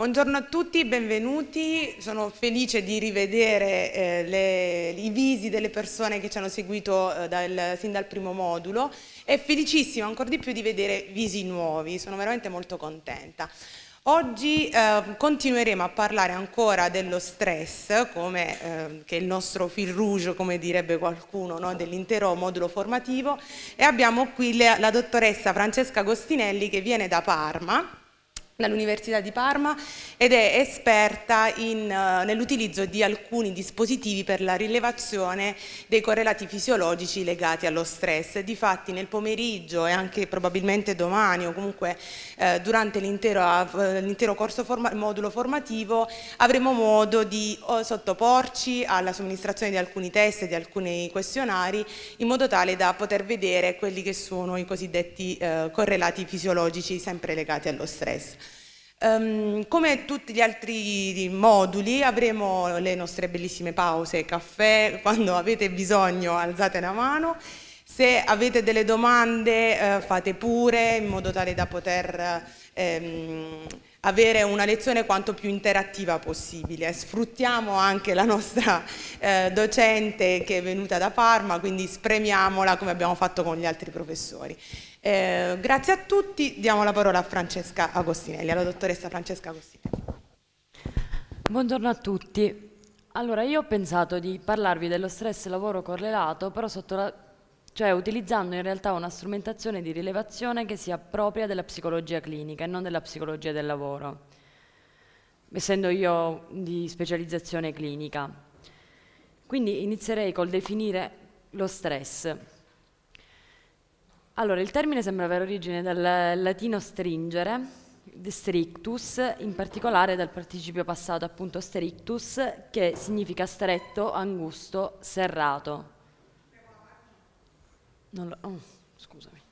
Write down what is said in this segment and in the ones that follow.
Buongiorno a tutti, benvenuti. Sono felice di rivedere eh, le, i visi delle persone che ci hanno seguito eh, dal, sin dal primo modulo e felicissima ancora di più di vedere visi nuovi. Sono veramente molto contenta. Oggi eh, continueremo a parlare ancora dello stress, come, eh, che è il nostro fil rouge, come direbbe qualcuno, no? dell'intero modulo formativo e abbiamo qui le, la dottoressa Francesca Agostinelli che viene da Parma dall'Università di Parma ed è esperta eh, nell'utilizzo di alcuni dispositivi per la rilevazione dei correlati fisiologici legati allo stress. Difatti nel pomeriggio e anche probabilmente domani o comunque eh, durante l'intero eh, corso forma, modulo formativo avremo modo di sottoporci alla somministrazione di alcuni test e di alcuni questionari in modo tale da poter vedere quelli che sono i cosiddetti eh, correlati fisiologici sempre legati allo stress. Um, come tutti gli altri moduli avremo le nostre bellissime pause, caffè, quando avete bisogno alzate la mano, se avete delle domande uh, fate pure in modo tale da poter um, avere una lezione quanto più interattiva possibile. Sfruttiamo anche la nostra uh, docente che è venuta da Parma, quindi spremiamola come abbiamo fatto con gli altri professori. Eh, grazie a tutti, diamo la parola a Francesca Agostinelli, alla dottoressa Francesca Agostinelli. Buongiorno a tutti. Allora, io ho pensato di parlarvi dello stress lavoro correlato, però sotto la, cioè, utilizzando in realtà una strumentazione di rilevazione che sia propria della psicologia clinica e non della psicologia del lavoro, essendo io di specializzazione clinica. Quindi inizierei col definire lo stress. Allora, il termine sembra avere origine dal latino stringere, strictus, in particolare dal participio passato appunto strictus, che significa stretto, angusto, serrato. Lo, oh, scusami.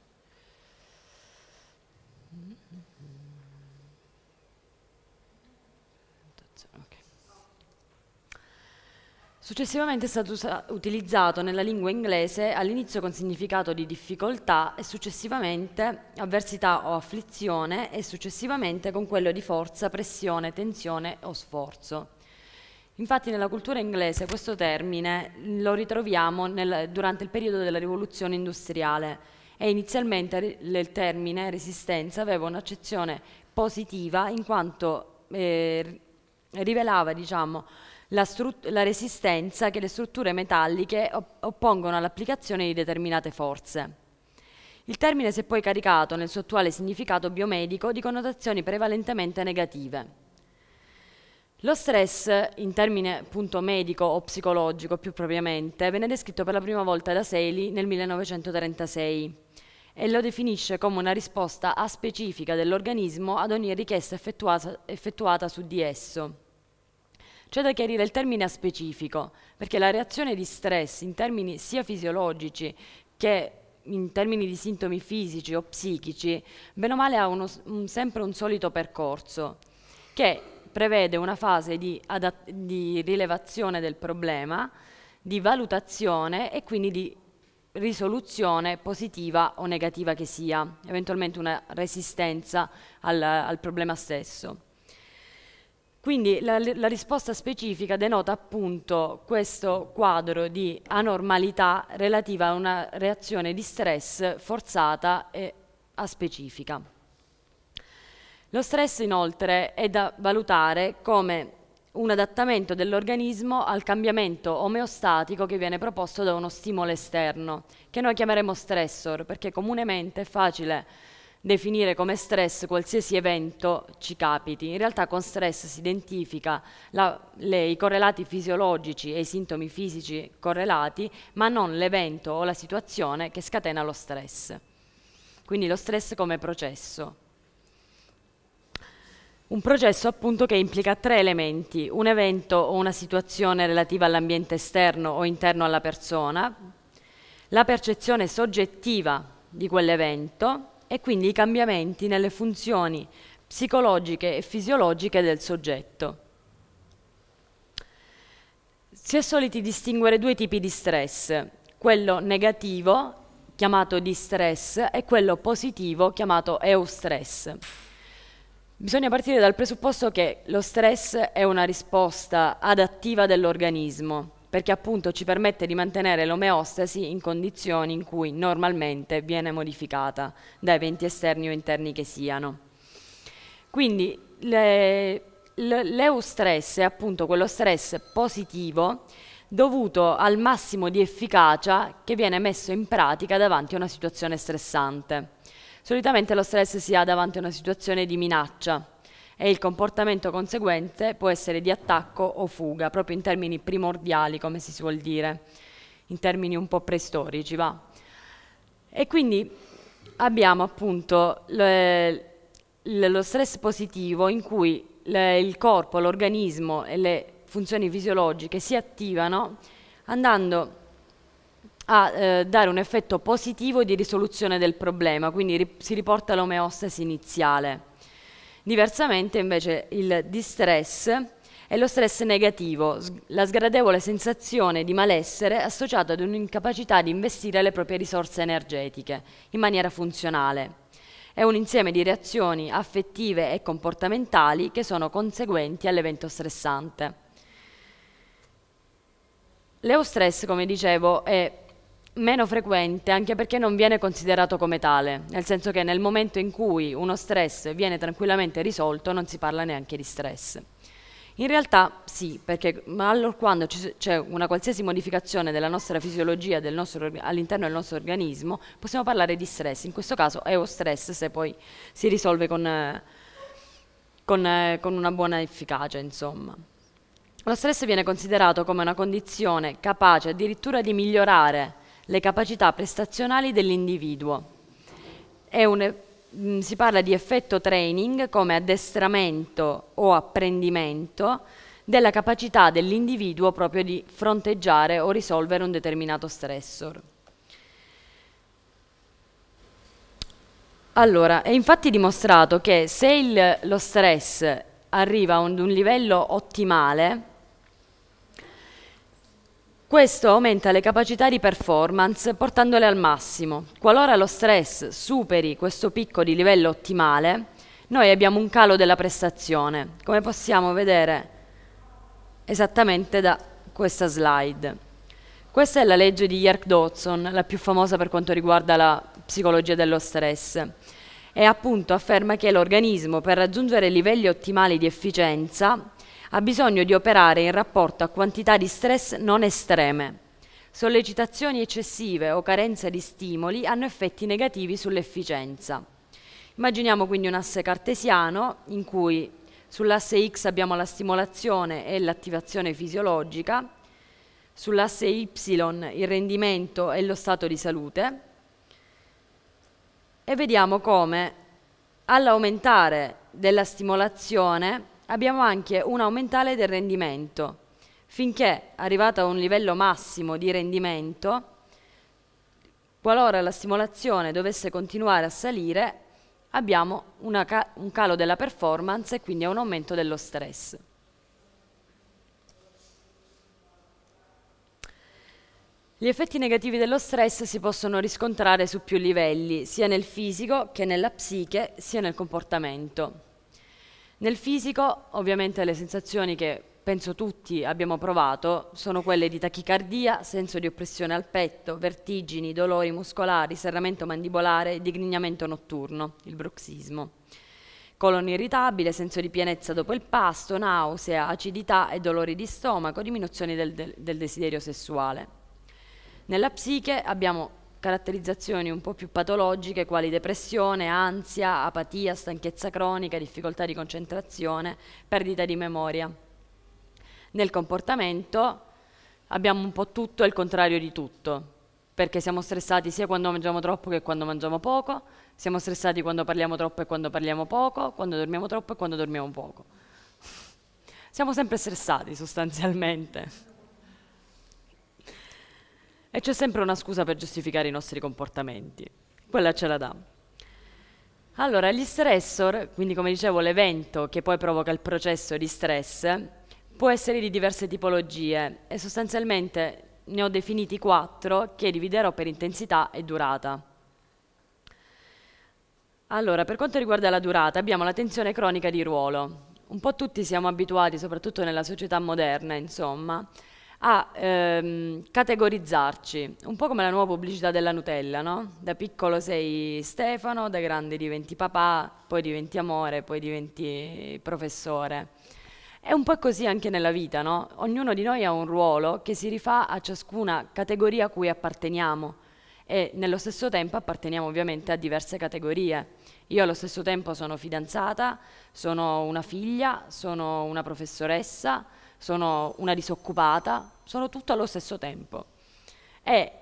Successivamente è stato utilizzato nella lingua inglese all'inizio con significato di difficoltà e successivamente avversità o afflizione e successivamente con quello di forza, pressione, tensione o sforzo. Infatti nella cultura inglese questo termine lo ritroviamo nel, durante il periodo della rivoluzione industriale e inizialmente il termine resistenza aveva un'accezione positiva in quanto eh, rivelava diciamo, la, la resistenza che le strutture metalliche op oppongono all'applicazione di determinate forze. Il termine si è poi caricato nel suo attuale significato biomedico di connotazioni prevalentemente negative. Lo stress, in termine appunto medico o psicologico più propriamente, venne descritto per la prima volta da Sely nel 1936 e lo definisce come una risposta aspecifica dell'organismo ad ogni richiesta effettuata, effettuata su di esso. C'è da chiarire il termine specifico, perché la reazione di stress in termini sia fisiologici che in termini di sintomi fisici o psichici, bene o male ha uno, un, sempre un solito percorso, che prevede una fase di, di rilevazione del problema, di valutazione e quindi di risoluzione positiva o negativa che sia, eventualmente una resistenza al, al problema stesso. Quindi la, la, risposta specifica denota appunto questo quadro di anormalità relativa a una reazione di stress forzata e aspecifica. Lo stress inoltre è da valutare come un adattamento dell'organismo al cambiamento omeostatico che viene proposto da uno stimolo esterno, che noi chiameremo stressor, perché comunemente è facile definire come stress qualsiasi evento ci capiti. In realtà con stress si identifica la, le, i correlati fisiologici e i sintomi fisici correlati, ma non l'evento o la situazione che scatena lo stress. Quindi lo stress come processo. Un processo appunto che implica tre elementi, un evento o una situazione relativa all'ambiente esterno o interno alla persona, la percezione soggettiva di quell'evento, e quindi i cambiamenti nelle funzioni psicologiche e fisiologiche del soggetto. Si è soliti distinguere due tipi di stress, quello negativo chiamato distress e quello positivo chiamato eustress. Bisogna partire dal presupposto che lo stress è una risposta adattiva dell'organismo perché appunto ci permette di mantenere l'omeostasi in condizioni in cui normalmente viene modificata da eventi esterni o interni che siano. Quindi l'eustress è appunto quello stress positivo dovuto al massimo di efficacia che viene messo in pratica davanti a una situazione stressante. Solitamente lo stress si ha davanti a una situazione di minaccia, e il comportamento conseguente può essere di attacco o fuga, proprio in termini primordiali, come si suol dire, in termini un po' preistorici, va. E quindi abbiamo appunto le, lo stress positivo in cui le, il corpo, l'organismo e le funzioni fisiologiche si attivano andando a eh, dare un effetto positivo di risoluzione del problema, quindi ri si riporta l'omeostasi iniziale. Diversamente invece il distress è lo stress negativo, la sgradevole sensazione di malessere associata ad un'incapacità di investire le proprie risorse energetiche in maniera funzionale. È un insieme di reazioni affettive e comportamentali che sono conseguenti all'evento stressante. L'eustress, come dicevo, è meno frequente anche perché non viene considerato come tale, nel senso che nel momento in cui uno stress viene tranquillamente risolto non si parla neanche di stress. In realtà sì, perché quando c'è una qualsiasi modificazione della nostra fisiologia all'interno del nostro organismo, possiamo parlare di stress, in questo caso è stress se poi si risolve con, con, con una buona efficacia, insomma. Lo stress viene considerato come una condizione capace addirittura di migliorare le capacità prestazionali dell'individuo. Mm, si parla di effetto training come addestramento o apprendimento della capacità dell'individuo proprio di fronteggiare o risolvere un determinato stressor. Allora, è infatti dimostrato che se il, lo stress arriva ad un livello ottimale, questo aumenta le capacità di performance portandole al massimo. Qualora lo stress superi questo picco di livello ottimale, noi abbiamo un calo della prestazione, come possiamo vedere esattamente da questa slide. Questa è la legge di Yerk-Dodson, la più famosa per quanto riguarda la psicologia dello stress, e appunto afferma che l'organismo per raggiungere livelli ottimali di efficienza ha bisogno di operare in rapporto a quantità di stress non estreme. Sollecitazioni eccessive o carenza di stimoli hanno effetti negativi sull'efficienza. Immaginiamo quindi un asse cartesiano in cui sull'asse X abbiamo la stimolazione e l'attivazione fisiologica, sull'asse Y il rendimento e lo stato di salute e vediamo come all'aumentare della stimolazione abbiamo anche un aumentale del rendimento. Finché arrivata a un livello massimo di rendimento, qualora la stimolazione dovesse continuare a salire, abbiamo ca un calo della performance e quindi un aumento dello stress. Gli effetti negativi dello stress si possono riscontrare su più livelli, sia nel fisico che nella psiche, sia nel comportamento. Nel fisico ovviamente le sensazioni che penso tutti abbiamo provato sono quelle di tachicardia, senso di oppressione al petto, vertigini, dolori muscolari, serramento mandibolare, digrignamento notturno, il bruxismo. Colon irritabile, senso di pienezza dopo il pasto, nausea, acidità e dolori di stomaco, diminuzione del, del desiderio sessuale. Nella psiche abbiamo caratterizzazioni un po' più patologiche quali depressione, ansia, apatia, stanchezza cronica, difficoltà di concentrazione, perdita di memoria. Nel comportamento abbiamo un po' tutto e il contrario di tutto, perché siamo stressati sia quando mangiamo troppo che quando mangiamo poco, siamo stressati quando parliamo troppo e quando parliamo poco, quando dormiamo troppo e quando dormiamo poco. Siamo sempre stressati sostanzialmente. E c'è sempre una scusa per giustificare i nostri comportamenti. Quella ce la dà. Allora, gli stressor, quindi come dicevo l'evento che poi provoca il processo di stress, può essere di diverse tipologie e sostanzialmente ne ho definiti quattro che dividerò per intensità e durata. Allora, per quanto riguarda la durata, abbiamo la tensione cronica di ruolo. Un po' tutti siamo abituati, soprattutto nella società moderna, insomma, a ehm, categorizzarci, un po' come la nuova pubblicità della Nutella, no? Da piccolo sei Stefano, da grande diventi papà, poi diventi amore, poi diventi professore. È un po' così anche nella vita, no? Ognuno di noi ha un ruolo che si rifà a ciascuna categoria a cui apparteniamo e nello stesso tempo apparteniamo ovviamente a diverse categorie. Io allo stesso tempo sono fidanzata, sono una figlia, sono una professoressa, sono una disoccupata, sono tutto allo stesso tempo. E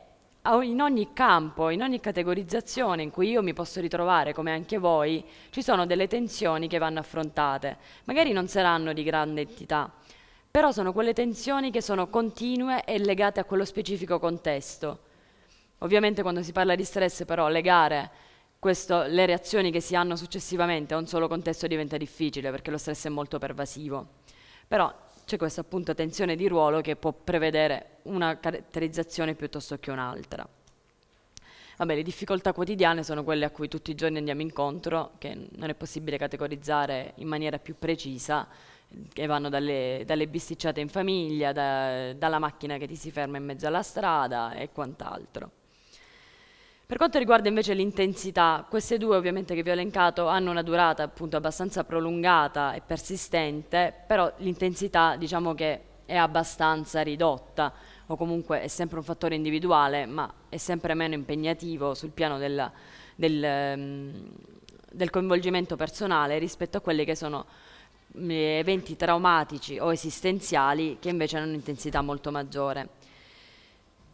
in ogni campo, in ogni categorizzazione in cui io mi posso ritrovare, come anche voi, ci sono delle tensioni che vanno affrontate. Magari non saranno di grande entità, però sono quelle tensioni che sono continue e legate a quello specifico contesto. Ovviamente quando si parla di stress, però, legare questo, le reazioni che si hanno successivamente a un solo contesto diventa difficile perché lo stress è molto pervasivo. Però c'è questa appunto tensione di ruolo che può prevedere una caratterizzazione piuttosto che un'altra. Vabbè, le difficoltà quotidiane sono quelle a cui tutti i giorni andiamo incontro, che non è possibile categorizzare in maniera più precisa, che vanno dalle, dalle bisticciate in famiglia, da, dalla macchina che ti si ferma in mezzo alla strada e quant'altro. Per quanto riguarda invece l'intensità, queste due ovviamente che vi ho elencato hanno una durata appunto abbastanza prolungata e persistente, però l'intensità diciamo che è abbastanza ridotta o comunque è sempre un fattore individuale ma è sempre meno impegnativo sul piano del, del, ehm, del coinvolgimento personale rispetto a quelli che sono mm, eventi traumatici o esistenziali che invece hanno un'intensità molto maggiore.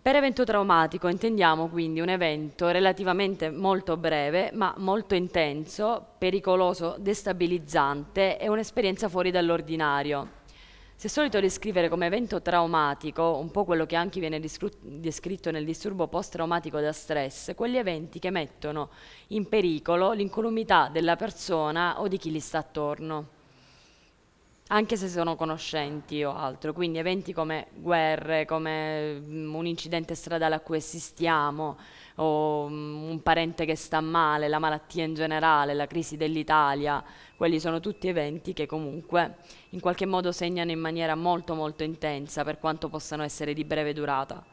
Per evento traumatico intendiamo quindi un evento relativamente molto breve ma molto intenso, pericoloso, destabilizzante e un'esperienza fuori dall'ordinario. Si è solito descrivere come evento traumatico, un po' quello che anche viene descritto nel disturbo post-traumatico da stress, quegli eventi che mettono in pericolo l'incolumità della persona o di chi gli sta attorno anche se sono conoscenti o altro, quindi eventi come guerre, come mm, un incidente stradale a cui assistiamo, o mm, un parente che sta male, la malattia in generale, la crisi dell'Italia, quelli sono tutti eventi che comunque in qualche modo segnano in maniera molto molto intensa per quanto possano essere di breve durata.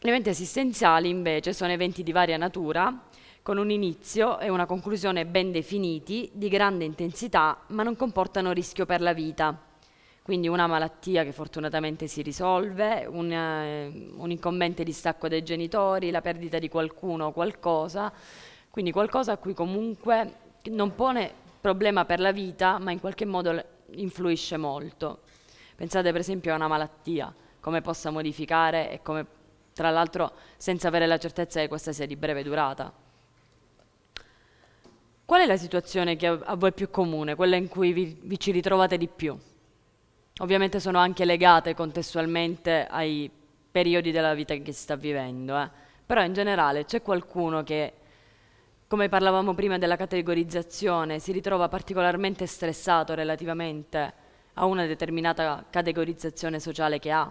Gli eventi esistenziali invece sono eventi di varia natura con un inizio e una conclusione ben definiti, di grande intensità, ma non comportano rischio per la vita. Quindi una malattia che fortunatamente si risolve, un, eh, un incombente distacco dai genitori, la perdita di qualcuno o qualcosa, quindi qualcosa a cui comunque non pone problema per la vita, ma in qualche modo influisce molto. Pensate per esempio a una malattia, come possa modificare e come, tra l'altro, senza avere la certezza che questa sia di breve durata. Qual è la situazione che a voi è più comune, quella in cui vi, vi ci ritrovate di più? Ovviamente sono anche legate contestualmente ai periodi della vita che si sta vivendo, eh. però in generale c'è qualcuno che, come parlavamo prima della categorizzazione, si ritrova particolarmente stressato relativamente a una determinata categorizzazione sociale che ha?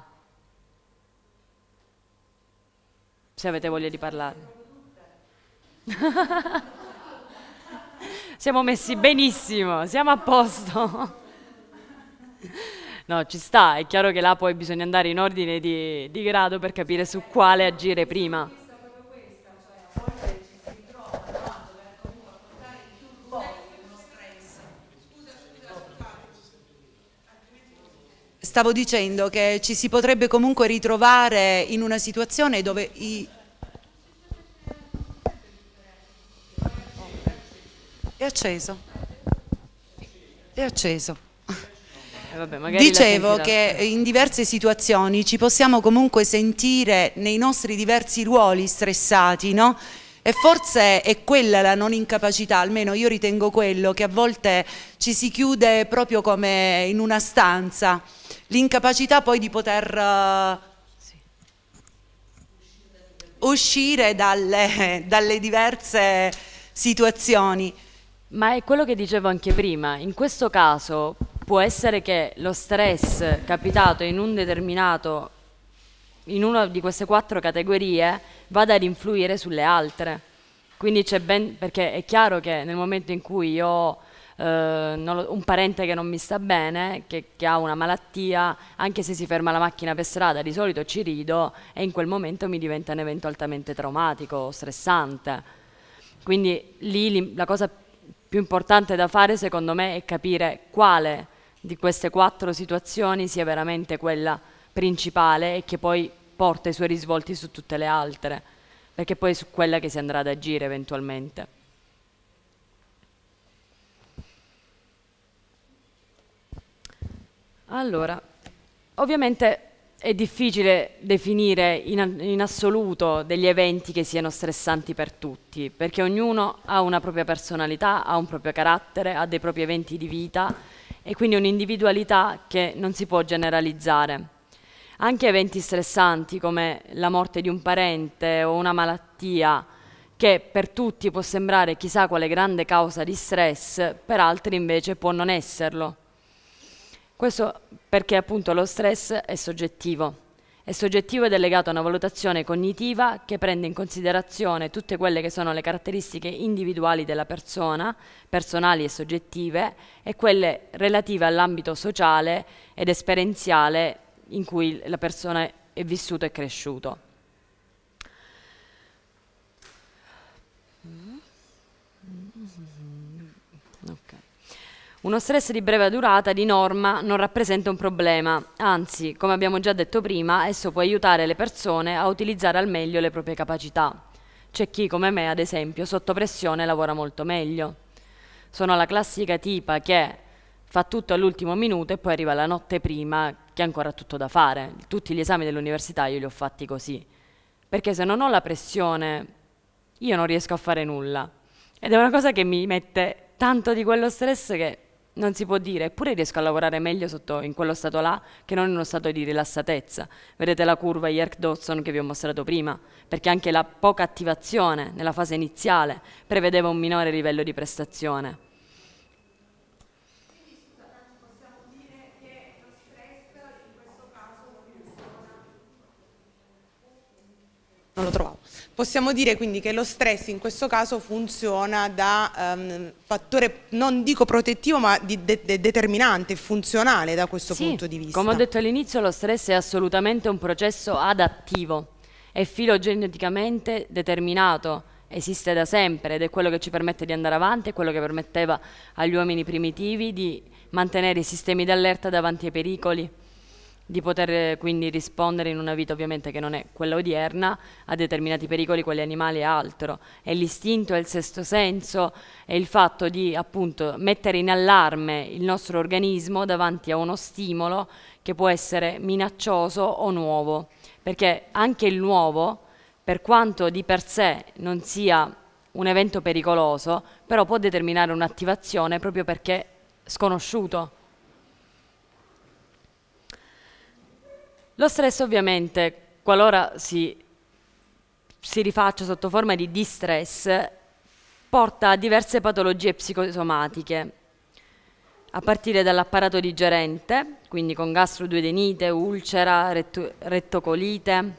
Se avete voglia di parlare siamo messi benissimo, siamo a posto. No, ci sta, è chiaro che là poi bisogna andare in ordine di, di grado per capire su quale agire prima. Stavo dicendo che ci si potrebbe comunque ritrovare in una situazione dove i acceso. È acceso. Eh, vabbè, Dicevo che in diverse situazioni ci possiamo comunque sentire nei nostri diversi ruoli stressati, no? E forse è quella la non incapacità, almeno io ritengo quello, che a volte ci si chiude proprio come in una stanza, l'incapacità poi di poter uh, uscire dalle, dalle diverse situazioni. Ma è quello che dicevo anche prima, in questo caso può essere che lo stress capitato in un determinato in una di queste quattro categorie vada ad influire sulle altre. Quindi c'è ben perché è chiaro che nel momento in cui io ho eh, un parente che non mi sta bene, che, che, ha una malattia, anche se si ferma la macchina per strada, di solito ci rido e in quel momento mi diventa un evento altamente traumatico, stressante. Quindi lì la cosa più più importante da fare secondo me è capire quale di queste quattro situazioni sia veramente quella principale e che poi porta i suoi risvolti su tutte le altre, perché poi è su quella che si andrà ad agire eventualmente. Allora, ovviamente è difficile definire in, in, assoluto degli eventi che siano stressanti per tutti, perché ognuno ha una propria personalità, ha un proprio carattere, ha dei propri eventi di vita e quindi un'individualità che non si può generalizzare. Anche eventi stressanti come la morte di un parente o una malattia, che per tutti può sembrare chissà quale grande causa di stress, per altri invece può non esserlo. Questo perché appunto lo stress è soggettivo. È soggettivo ed è legato a una valutazione cognitiva che prende in considerazione tutte quelle che sono le caratteristiche individuali della persona, personali e soggettive, e quelle relative all'ambito sociale ed esperienziale in cui la persona è vissuto e cresciuto. Uno stress di breve durata di norma non rappresenta un problema, anzi, come abbiamo già detto prima, esso può aiutare le persone a utilizzare al meglio le proprie capacità. C'è chi, come me ad esempio, sotto pressione lavora molto meglio. Sono la classica tipa che fa tutto all'ultimo minuto e poi arriva la notte prima che ha ancora tutto da fare. Tutti gli esami dell'università io li ho fatti così. Perché se non ho la pressione io non riesco a fare nulla. Ed è una cosa che mi mette tanto di quello stress che non si può dire, eppure riesco a lavorare meglio sotto, in quello stato là che non in uno stato di rilassatezza. Vedete la curva Yerk Dodson che vi ho mostrato prima, perché anche la poca attivazione nella fase iniziale prevedeva un minore livello di prestazione. Non lo trovavo. Possiamo dire quindi che lo stress in questo caso funziona da um, fattore, non dico protettivo, ma di de de determinante, funzionale da questo sì, punto di vista. Come ho detto all'inizio, lo stress è assolutamente un processo adattivo, è filogeneticamente determinato, esiste da sempre ed è quello che ci permette di andare avanti, è quello che permetteva agli uomini primitivi di mantenere i sistemi d'allerta davanti ai pericoli di poter eh, quindi rispondere in una vita ovviamente che non è quella odierna a determinati pericoli, quali animali e altro. È l'istinto, è il sesto senso, è il fatto di appunto mettere in allarme il nostro organismo davanti a uno stimolo che può essere minaccioso o nuovo, perché anche il nuovo, per quanto di per sé non sia un evento pericoloso, però può determinare un'attivazione proprio perché sconosciuto Lo stress ovviamente, qualora si, si rifaccia sotto forma di distress, porta a diverse patologie psicosomatiche, a partire dall'apparato digerente, quindi con gastroduodenite, ulcera, rettocolite,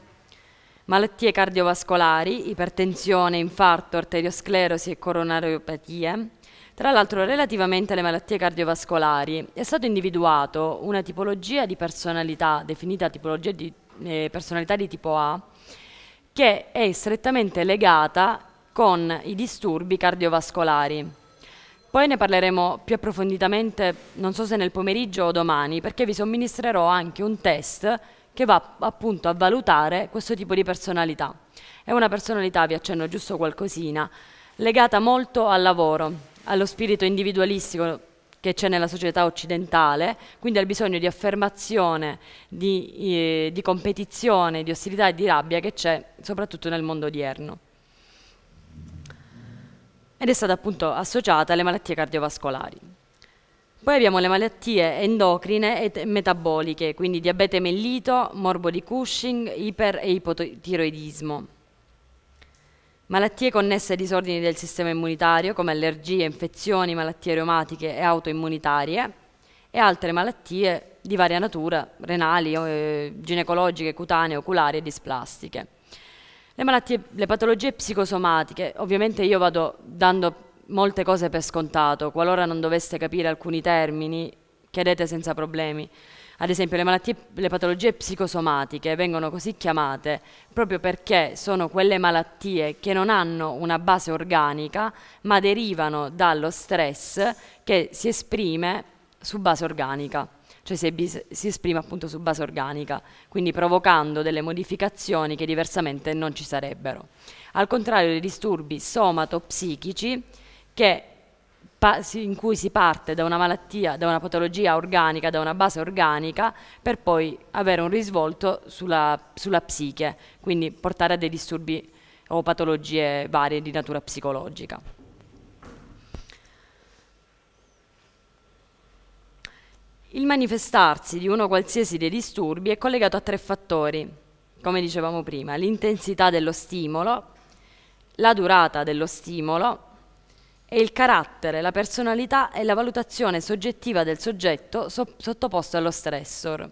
malattie cardiovascolari, ipertensione, infarto, arteriosclerosi e coronariopatie, tra l'altro, relativamente alle malattie cardiovascolari, è stato individuato una tipologia di personalità, definita tipologia di eh, personalità di tipo A, che è strettamente legata con i disturbi cardiovascolari. Poi ne parleremo più approfonditamente, non so se nel pomeriggio o domani, perché vi somministrerò anche un test che va appunto a valutare questo tipo di personalità. È una personalità, vi accenno giusto qualcosina, legata molto al lavoro allo spirito individualistico che c'è nella società occidentale, quindi al bisogno di affermazione, di, eh, di competizione, di ostilità e di rabbia che c'è soprattutto nel mondo odierno. Ed è stata appunto associata alle malattie cardiovascolari. Poi abbiamo le malattie endocrine e metaboliche, quindi diabete mellito, morbo di Cushing, iper e ipotiroidismo. Malattie connesse ai disordini del sistema immunitario come allergie, infezioni, malattie reumatiche e autoimmunitarie e altre malattie di varia natura, renali, eh, ginecologiche, cutanee, oculari e displastiche. Le, malattie, le patologie psicosomatiche, ovviamente io vado dando molte cose per scontato, qualora non doveste capire alcuni termini, chiedete senza problemi. Ad esempio le malattie, le patologie psicosomatiche vengono così chiamate proprio perché sono quelle malattie che non hanno una base organica ma derivano dallo stress che si esprime su base organica, cioè si, si esprime appunto su base organica, quindi provocando delle modificazioni che diversamente non ci sarebbero. Al contrario dei disturbi somatopsichici che in cui si parte da una malattia, da una patologia organica, da una base organica, per poi avere un risvolto sulla, sulla psiche, quindi portare a dei disturbi o patologie varie di natura psicologica. Il manifestarsi di uno qualsiasi dei disturbi è collegato a tre fattori, come dicevamo prima, l'intensità dello stimolo, la durata dello stimolo è il carattere, la personalità e la valutazione soggettiva del soggetto so sottoposto allo stressor.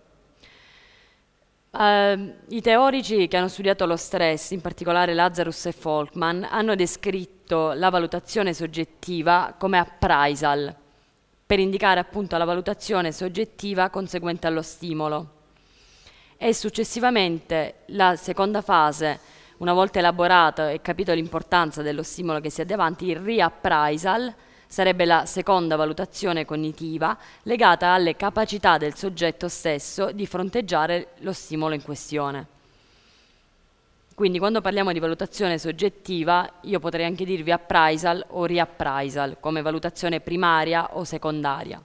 Uh, I teorici che hanno studiato lo stress, in particolare Lazarus e Folkman, hanno descritto la valutazione soggettiva come appraisal, per indicare appunto la valutazione soggettiva conseguente allo stimolo. E successivamente la seconda fase una volta elaborato e capito l'importanza dello stimolo che si ha davanti, il reappraisal sarebbe la seconda valutazione cognitiva legata alle capacità del soggetto stesso di fronteggiare lo stimolo in questione. Quindi quando parliamo di valutazione soggettiva, io potrei anche dirvi appraisal o reappraisal, come valutazione primaria o secondaria.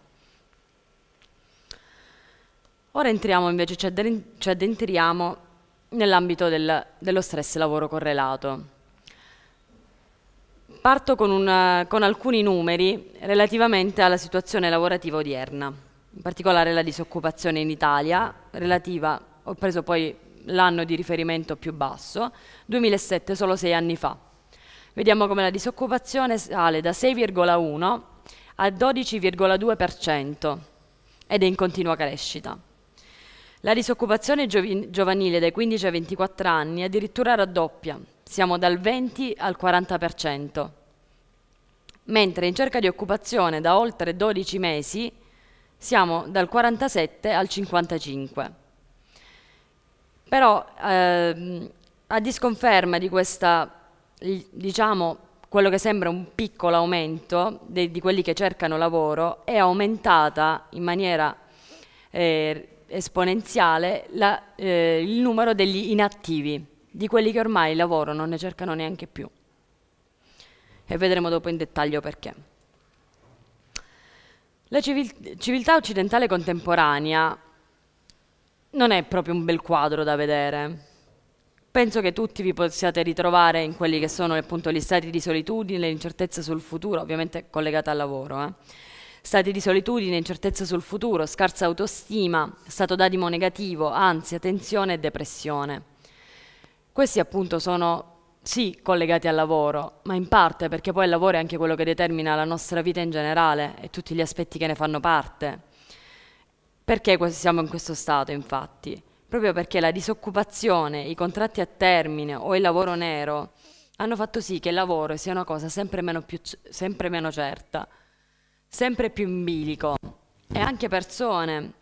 Ora entriamo invece, ci addentriamo nell'ambito del, dello stress lavoro correlato. Parto con, una, con alcuni numeri relativamente alla situazione lavorativa odierna, in particolare la disoccupazione in Italia, relativa, ho preso poi l'anno di riferimento più basso, 2007, solo sei anni fa. Vediamo come la disoccupazione sale da 6,1 a 12,2% ed è in continua crescita. La disoccupazione giovanile dai 15 ai 24 anni addirittura raddoppia, siamo dal 20 al 40%, mentre in cerca di occupazione da oltre 12 mesi siamo dal 47 al 55. Però ehm, a disconferma di questa, diciamo, quello che sembra un piccolo aumento de, di quelli che cercano lavoro, è aumentata in maniera eh, esponenziale la, eh, il numero degli inattivi, di quelli che ormai lavorano, non ne cercano neanche più. E vedremo dopo in dettaglio perché. La civil civiltà occidentale contemporanea non è proprio un bel quadro da vedere. Penso che tutti vi possiate ritrovare in quelli che sono appunto gli stati di solitudine, l'incertezza sul futuro, ovviamente collegata al lavoro. Eh. Stati di solitudine, incertezza sul futuro, scarsa autostima, stato d'animo negativo, ansia, tensione e depressione. Questi appunto sono sì collegati al lavoro, ma in parte perché poi il lavoro è anche quello che determina la nostra vita in generale e tutti gli aspetti che ne fanno parte. Perché siamo in questo stato, infatti? Proprio perché la disoccupazione, i contratti a termine o il lavoro nero hanno fatto sì che il lavoro sia una cosa sempre meno, più, sempre meno certa sempre più in bilico e anche persone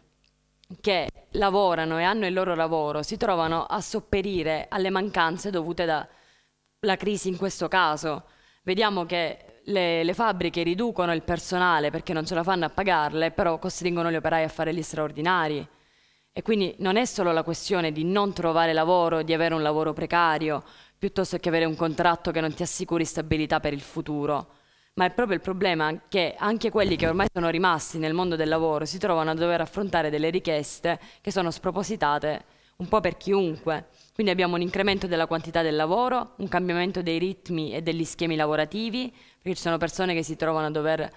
che lavorano e hanno il loro lavoro si trovano a sopperire alle mancanze dovute dalla crisi in questo caso. Vediamo che le, le, fabbriche riducono il personale perché non ce la fanno a pagarle, però costringono gli operai a fare gli straordinari. E quindi non è solo la questione di non trovare lavoro, di avere un lavoro precario, piuttosto che avere un contratto che non ti assicuri stabilità per il futuro ma è proprio il problema che anche quelli che ormai sono rimasti nel mondo del lavoro si trovano a dover affrontare delle richieste che sono spropositate un po' per chiunque. Quindi abbiamo un incremento della quantità del lavoro, un cambiamento dei ritmi e degli schemi lavorativi, perché ci sono persone che si trovano a dover,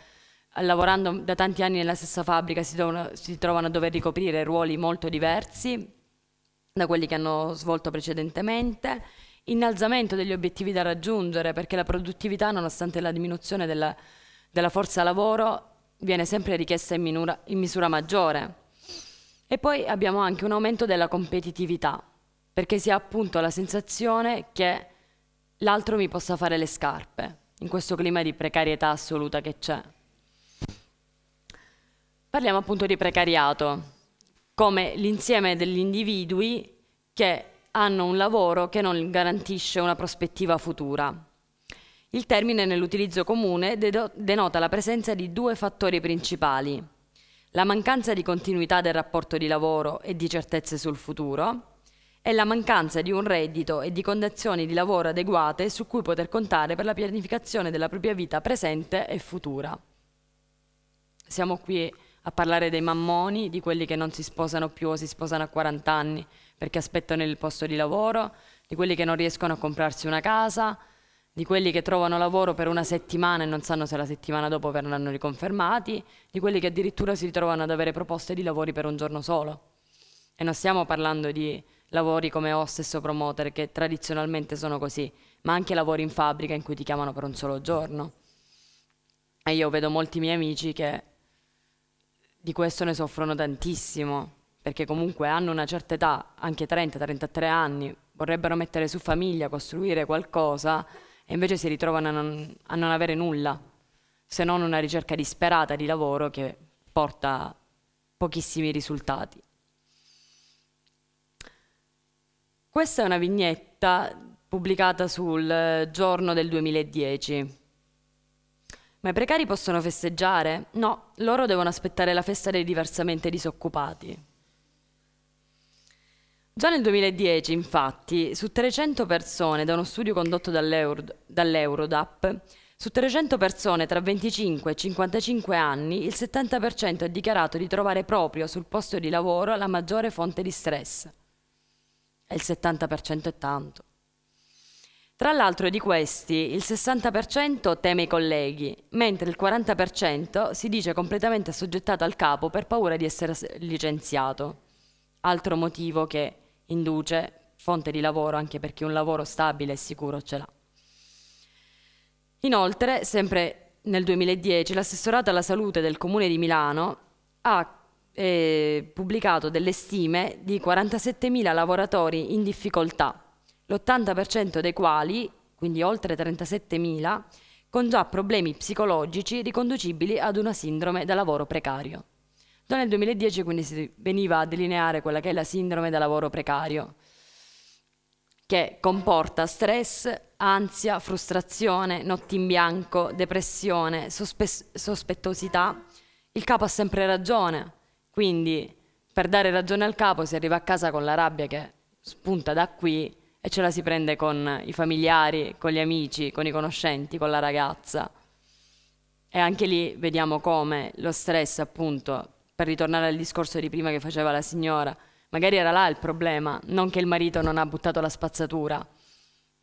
lavorando da tanti anni nella stessa fabbrica, si, trovano, si trovano a dover ricoprire ruoli molto diversi da quelli che hanno svolto precedentemente innalzamento degli obiettivi da raggiungere, perché la produttività, nonostante la diminuzione della, della forza lavoro, viene sempre richiesta in, minura, in misura maggiore. E poi abbiamo anche un aumento della competitività, perché si ha appunto la sensazione che l'altro mi possa fare le scarpe, in questo clima di precarietà assoluta che c'è. Parliamo appunto di precariato, come l'insieme degli individui che hanno un lavoro che non garantisce una prospettiva futura. Il termine nell'utilizzo comune denota la presenza di due fattori principali, la mancanza di continuità del rapporto di lavoro e di certezze sul futuro e la mancanza di un reddito e di condizioni di lavoro adeguate su cui poter contare per la pianificazione della propria vita presente e futura. Siamo qui a parlare dei mammoni, di quelli che non si sposano più o si sposano a 40 anni, perché aspettano il posto di lavoro, di quelli che non riescono a comprarsi una casa, di quelli che trovano lavoro per una settimana e non sanno se la settimana dopo verranno riconfermati, di quelli che addirittura si ritrovano ad avere proposte di lavori per un giorno solo. E non stiamo parlando di lavori come hostess o promoter, che tradizionalmente sono così, ma anche lavori in fabbrica in cui ti chiamano per un solo giorno. E io vedo molti miei amici che di questo ne soffrono tantissimo perché comunque hanno una certa età, anche 30-33 anni, vorrebbero mettere su famiglia, costruire qualcosa e invece si ritrovano a non, a non avere nulla, se non una ricerca disperata di lavoro che porta pochissimi risultati. Questa è una vignetta pubblicata sul eh, giorno del 2010. Ma i precari possono festeggiare? No, loro devono aspettare la festa dei diversamente disoccupati. Già nel 2010, infatti, su 300 persone, da uno studio condotto dall'Eurodap, su 300 persone tra 25 e 55 anni, il 70% ha dichiarato di trovare proprio sul posto di lavoro la maggiore fonte di stress. E il 70% è tanto. Tra l'altro di questi, il 60% teme i colleghi, mentre il 40% si dice completamente assoggettato al capo per paura di essere licenziato. Altro motivo che induce fonte di lavoro anche per chi un lavoro stabile e sicuro ce l'ha. Inoltre, sempre nel 2010, l'assessorato alla salute del Comune di Milano ha eh, pubblicato delle stime di 47.000 lavoratori in difficoltà, l'80% dei quali, quindi oltre 37.000, con già problemi psicologici riconducibili ad una sindrome da lavoro precario. Già nel 2010 quindi si veniva a delineare quella che è la sindrome da lavoro precario, che comporta stress, ansia, frustrazione, notti in bianco, depressione, sospe sospettosità. Il capo ha sempre ragione, quindi per dare ragione al capo si arriva a casa con la rabbia che spunta da qui e ce la si prende con i familiari, con gli amici, con i conoscenti, con la ragazza. E anche lì vediamo come lo stress appunto per ritornare al discorso di prima che faceva la signora, magari era là il problema, non che il marito non ha buttato la spazzatura,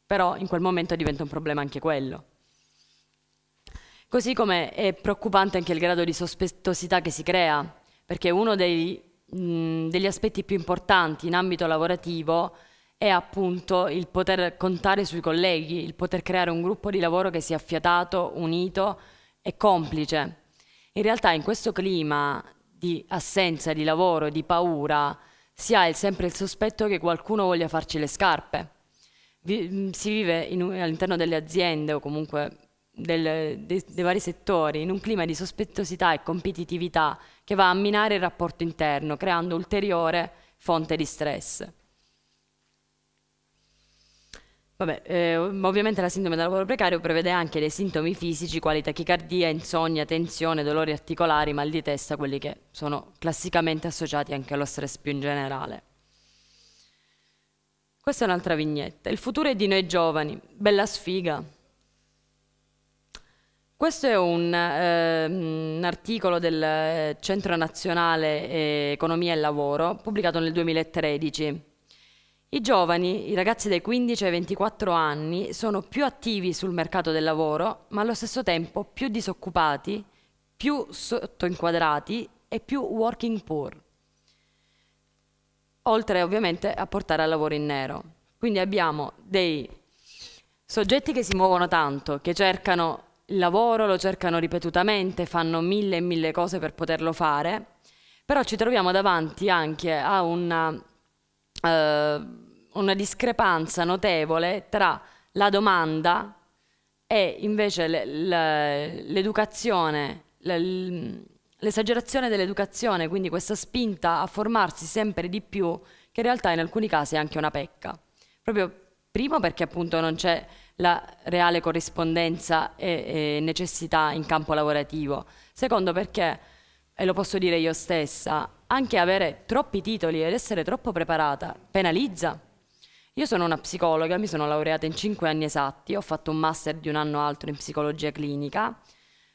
però in quel momento diventa un problema anche quello. Così come è preoccupante anche il grado di sospettosità che si crea, perché uno dei, mh, degli aspetti più importanti in ambito lavorativo è appunto il poter contare sui colleghi, il poter creare un gruppo di lavoro che sia affiatato, unito e complice. In realtà in questo clima di assenza di lavoro, di paura, si ha il, sempre il sospetto che qualcuno voglia farci le scarpe. Vi, mm, si vive all'interno delle aziende o comunque del, dei, dei vari settori in un clima di sospettosità e competitività che va a minare il rapporto interno, creando ulteriore fonte di stress. Vabbè, eh, ovviamente la sindrome del lavoro precario prevede anche dei sintomi fisici quali tachicardia, insonnia, tensione, dolori articolari, mal di testa, quelli che sono classicamente associati anche allo stress più in generale. Questa è un'altra vignetta. Il futuro è di noi giovani. Bella sfiga. Questo è un, eh, un articolo del eh, Centro Nazionale eh, Economia e Lavoro pubblicato nel 2013 i giovani, i ragazzi dai 15 ai 24 anni, sono più attivi sul mercato del lavoro, ma allo stesso tempo più disoccupati, più sottoinquadrati e più working poor. Oltre ovviamente a portare al lavoro in nero. Quindi abbiamo dei soggetti che si muovono tanto, che cercano il lavoro, lo cercano ripetutamente, fanno mille e mille cose per poterlo fare, però ci troviamo davanti anche a una eh, una discrepanza notevole tra la domanda e invece l'educazione, l'esagerazione dell'educazione, quindi questa spinta a formarsi sempre di più, che in realtà in alcuni casi è anche una pecca. Proprio primo perché appunto non c'è la reale corrispondenza e, e necessità in campo lavorativo, secondo perché, e lo posso dire io stessa, anche avere troppi titoli ed essere troppo preparata penalizza. Io sono una psicologa, mi sono laureata in 5 anni esatti, ho fatto un master di un anno altro in psicologia clinica.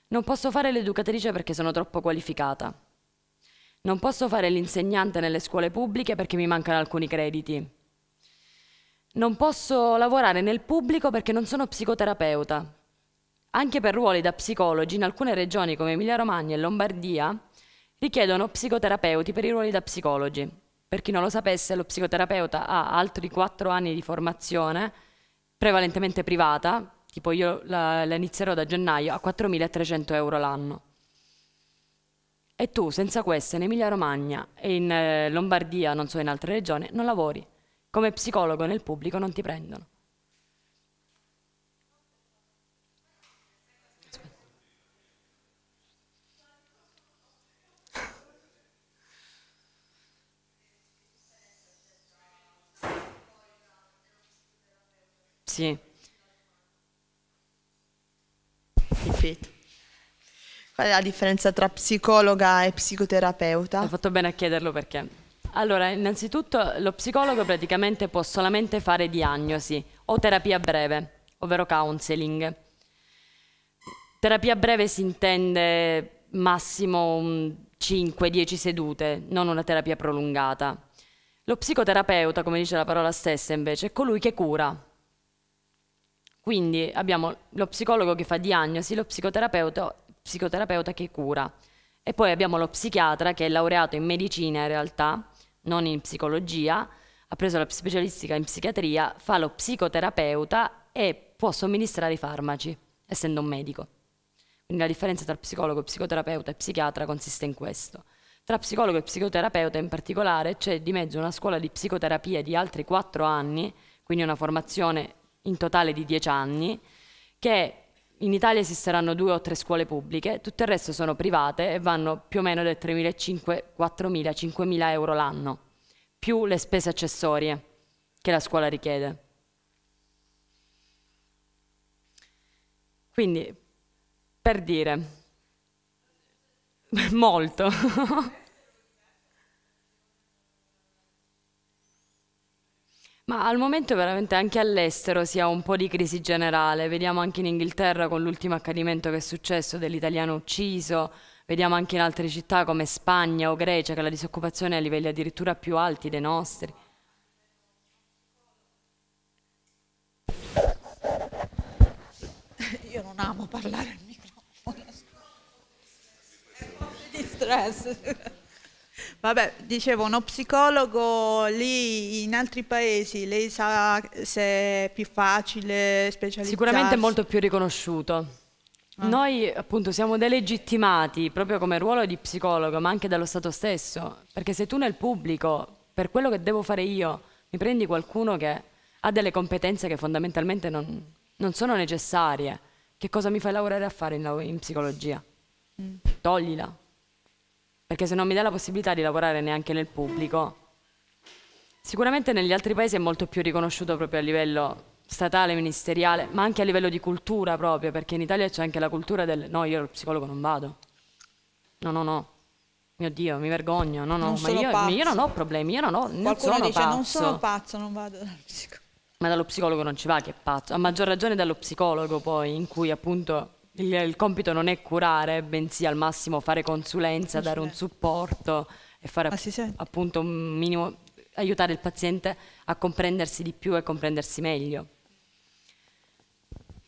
Non posso fare l'educatrice perché sono troppo qualificata. Non posso fare l'insegnante nelle scuole pubbliche perché mi mancano alcuni crediti. Non posso lavorare nel pubblico perché non sono psicoterapeuta. Anche per ruoli da psicologi in alcune regioni come Emilia Romagna e Lombardia Richiedono psicoterapeuti per i ruoli da psicologi. Per chi non lo sapesse, lo psicoterapeuta ha altri quattro anni di formazione, prevalentemente privata, tipo io la, la inizierò da gennaio, a 4.300 euro l'anno. E tu, senza questo, in Emilia-Romagna e in eh, Lombardia, non so in altre regioni, non lavori. Come psicologo nel pubblico non ti prendono. Grazie. Ripeto. Qual è la differenza tra psicologa e psicoterapeuta? Ho fatto bene a chiederlo perché. Allora, innanzitutto lo psicologo praticamente può solamente fare diagnosi o terapia breve, ovvero counseling. Terapia breve si intende massimo 5-10 sedute, non una terapia prolungata. Lo psicoterapeuta, come dice la parola stessa invece, è colui che cura, quindi abbiamo lo psicologo che fa diagnosi, lo psicoterapeuta, psicoterapeuta che cura e poi abbiamo lo psichiatra che è laureato in medicina in realtà, non in psicologia, ha preso la specialistica in psichiatria, fa lo psicoterapeuta e può somministrare i farmaci, essendo un medico. Quindi la differenza tra psicologo, psicoterapeuta e psichiatra consiste in questo. Tra psicologo e psicoterapeuta in particolare c'è di mezzo una scuola di psicoterapia di altri 4 anni, quindi una formazione in totale di 10 anni, che in Italia esisteranno due o tre scuole pubbliche, tutto il resto sono private e vanno più o meno dai 3.500, 4.000, 5.000 euro l'anno, più le spese accessorie che la scuola richiede. Quindi, per dire, molto. Ma al momento veramente anche all'estero si ha un po' di crisi generale, vediamo anche in Inghilterra con l'ultimo accadimento che è successo dell'italiano ucciso, vediamo anche in altre città come Spagna o Grecia che la disoccupazione è a livelli addirittura più alti dei nostri. Io non amo parlare al microfono, è un po' di stress. Vabbè, dicevo, uno psicologo lì in altri paesi, lei sa se è più facile specializzarsi? Sicuramente molto più riconosciuto. Ah. Noi appunto siamo delegittimati proprio come ruolo di psicologo, ma anche dallo Stato stesso, perché se tu nel pubblico, per quello che devo fare io, mi prendi qualcuno che ha delle competenze che fondamentalmente non, non sono necessarie, che cosa mi fai lavorare a fare in, in psicologia? Mm. Toglila perché se non mi dà la possibilità di lavorare neanche nel pubblico, sicuramente negli altri paesi è molto più riconosciuto proprio a livello statale, ministeriale, ma anche a livello di cultura proprio, perché in Italia c'è anche la cultura del no, io al psicologo non vado. No, no, no. Mio Dio, mi vergogno. No, no, non ma io, io, non ho problemi, io non ho... Non Qualcuno sono dice pazzo. non sono pazzo, non vado dal psicologo. Ma dallo psicologo non ci va, che è pazzo. A maggior ragione dallo psicologo poi, in cui appunto il, il, compito non è curare, bensì al massimo fare consulenza, dare un supporto e fare ah, appunto un minimo, aiutare il paziente a comprendersi di più e comprendersi meglio.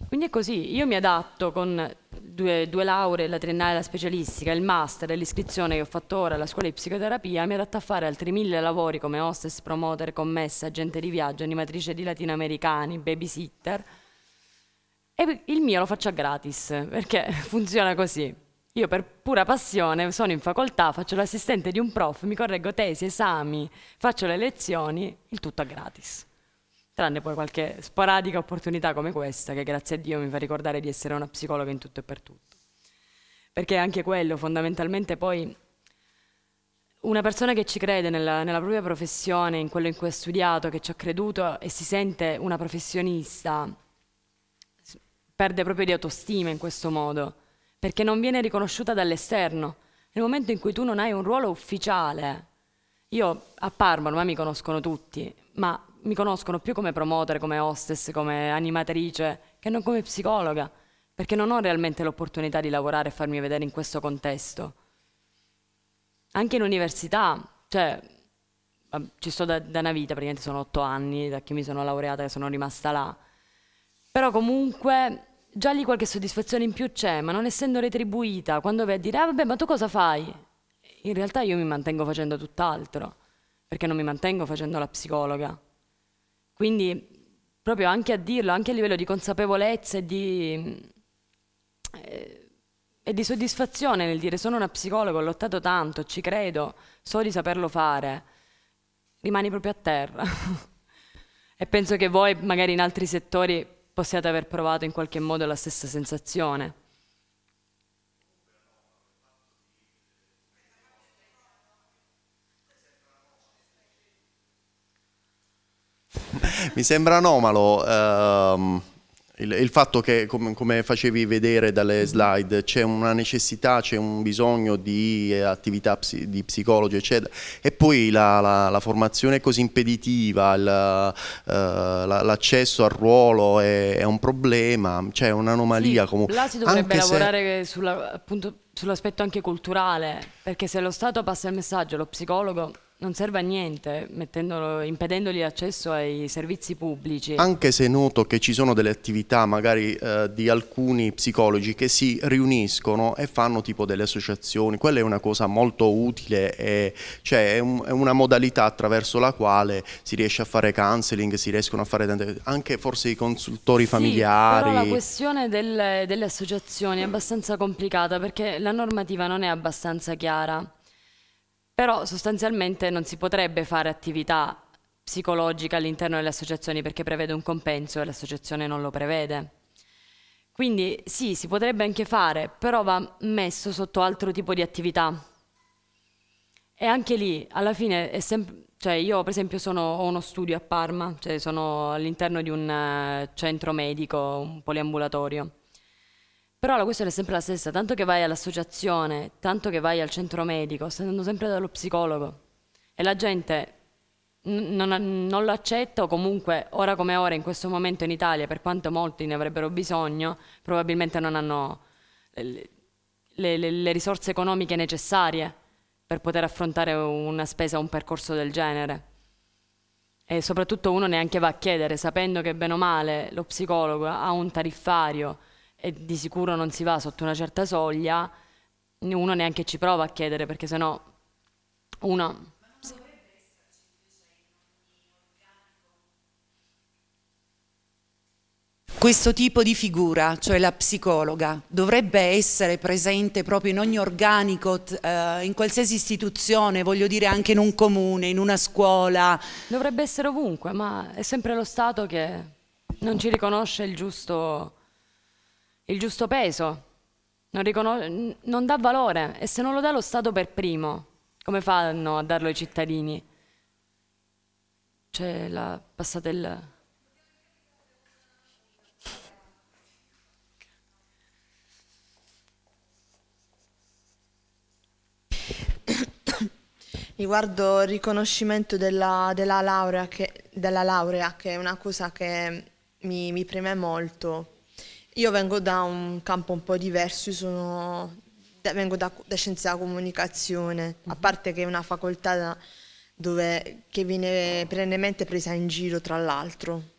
Quindi è così, io mi adatto con due, due lauree, la triennale e la specialistica, il master e l'iscrizione che ho fatto ora alla scuola di psicoterapia, mi adatto a fare altri mille lavori come hostess, promoter, commessa, agente di viaggio, animatrice di latinoamericani, babysitter, e il mio lo faccio a gratis, perché funziona così. Io per pura passione sono in facoltà, faccio l'assistente di un prof, mi correggo tesi, esami, faccio le lezioni, il tutto a gratis. Tranne poi qualche sporadica opportunità come questa, che grazie a Dio mi fa ricordare di essere una psicologa in tutto e per tutto. Perché anche quello, fondamentalmente poi, una persona che ci crede nella, nella propria professione, in quello in cui ha studiato, che ci ha creduto e si sente una professionista, perde proprio di autostima in questo modo, perché non viene riconosciuta dall'esterno. Nel momento in cui tu non hai un ruolo ufficiale, io a Parma ormai mi conoscono tutti, ma mi conoscono più come promotore, come hostess, come animatrice, che non come psicologa, perché non ho realmente l'opportunità di lavorare e farmi vedere in questo contesto. Anche in università, cioè, ci sto da, da una vita, praticamente sono otto anni da che mi sono laureata e sono rimasta là però comunque già lì qualche soddisfazione in più c'è, ma non essendo retribuita, quando vai a dire, ah vabbè, ma tu cosa fai? In realtà io mi mantengo facendo tutt'altro, perché non mi mantengo facendo la psicologa. Quindi, proprio anche a dirlo, anche a livello di consapevolezza e di, eh, e di soddisfazione nel dire, sono una psicologa, ho lottato tanto, ci credo, so di saperlo fare, rimani proprio a terra. e penso che voi, magari in altri settori, possiate aver provato in qualche modo la stessa sensazione. Mi sembra anomalo. Ehm il, il, fatto che, com, come facevi vedere dalle slide, c'è una necessità, c'è un bisogno di eh, attività psi, di psicologi, eccetera, e poi la, la, la formazione è così impeditiva, eh, l'accesso la, al ruolo è, è un problema, c'è cioè un'anomalia sì, comunque. Là si dovrebbe anche lavorare se... sull'aspetto anche culturale, perché se lo Stato passa il messaggio, lo psicologo non serve a niente, impedendogli l'accesso ai servizi pubblici. Anche se è noto che ci sono delle attività magari eh, di alcuni psicologi che si riuniscono e fanno tipo delle associazioni, quella è una cosa molto utile, e, cioè è, un, è, una modalità attraverso la quale si riesce a fare counseling, si riescono a fare tante, anche forse i consultori sì, familiari. Però la questione del, delle associazioni è abbastanza complicata perché la normativa non è abbastanza chiara però sostanzialmente non si potrebbe fare attività psicologica all'interno delle associazioni perché prevede un compenso e l'associazione non lo prevede. Quindi sì, si potrebbe anche fare, però va messo sotto altro tipo di attività. E anche lì, alla fine, è sempre... Cioè io per esempio sono, ho uno studio a Parma, cioè sono all'interno di un eh, centro medico, un poliambulatorio. Però la questione è sempre la stessa, tanto che vai all'associazione, tanto che vai al centro medico, stai andando sempre dallo psicologo e la gente non, non, lo accetta o comunque ora come ora in questo momento in Italia, per quanto molti ne avrebbero bisogno, probabilmente non hanno le, le, le risorse economiche necessarie per poter affrontare una spesa o un percorso del genere. E soprattutto uno neanche va a chiedere, sapendo che bene o male lo psicologo ha un tariffario e di sicuro non si va sotto una certa soglia, uno neanche ci prova a chiedere perché sennò uno... Questo tipo di figura, cioè la psicologa, dovrebbe essere presente proprio in ogni organico, eh, in qualsiasi istituzione, voglio dire anche in un comune, in una scuola. Dovrebbe essere ovunque, ma è sempre lo Stato che non ci riconosce il giusto il giusto peso, non, riconos- non dà valore e se non lo dà lo Stato per primo, come fanno a darlo ai cittadini? C'è la passata il... riguardo il riconoscimento della, della, laurea che, della, laurea, che, è una cosa che mi, mi preme molto. Io vengo da un campo un po' diverso, sono, vengo da, da scienze della comunicazione, a mhm. parte che è una facoltà da, dove, che viene perennemente presa in giro tra l'altro.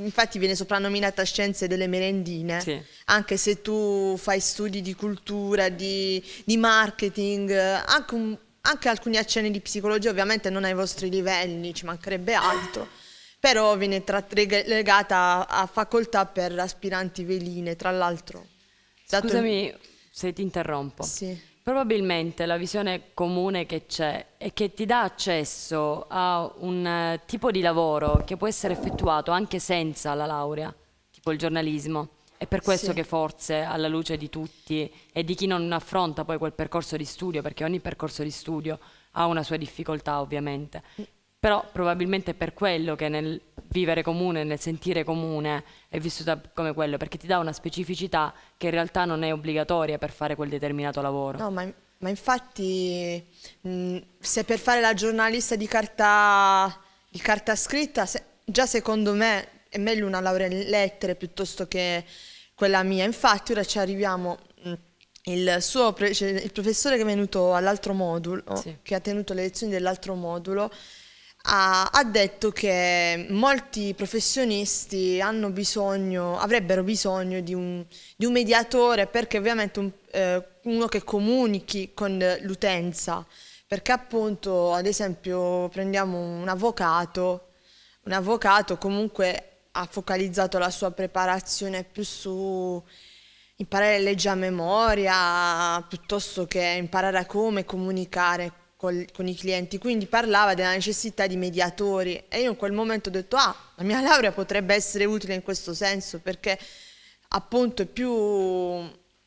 infatti viene soprannominata scienze delle merendine, sì. anche se tu fai studi di cultura, di, di marketing, anche, un, anche alcuni accenni di psicologia, ovviamente non ai vostri livelli, ci mancherebbe altro però viene legata a facoltà per aspiranti veline, tra l'altro. Scusami il... se ti interrompo. Sì. Probabilmente la visione comune che c'è è che ti dà accesso a un eh, tipo di lavoro che può essere effettuato anche senza la laurea, tipo il giornalismo. È per questo sì. che forse alla luce di tutti e di chi non affronta poi quel percorso di studio, perché ogni percorso di studio ha una sua difficoltà ovviamente, mm. Però probabilmente è per quello che nel vivere comune, nel sentire comune, è vissuta come quello, perché ti dà una specificità che in realtà non è obbligatoria per fare quel determinato lavoro. No, ma, ma infatti mh, se per fare la giornalista di carta, di carta scritta, se, già secondo me è meglio una laurea in lettere piuttosto che quella mia. Infatti ora ci arriviamo, il, suo, cioè, il professore che è venuto all'altro modulo, sì. che ha tenuto le lezioni dell'altro modulo, ha, ha detto che molti professionisti hanno bisogno, avrebbero bisogno di un, di un, mediatore perché ovviamente un, eh, uno che comunichi con l'utenza, perché appunto ad esempio prendiamo un avvocato, un avvocato comunque ha focalizzato la sua preparazione più su imparare a leggere a memoria piuttosto che imparare a come comunicare col, con i clienti, quindi parlava della necessità di mediatori e io in quel momento ho detto ah, la mia laurea potrebbe essere utile in questo senso perché appunto è più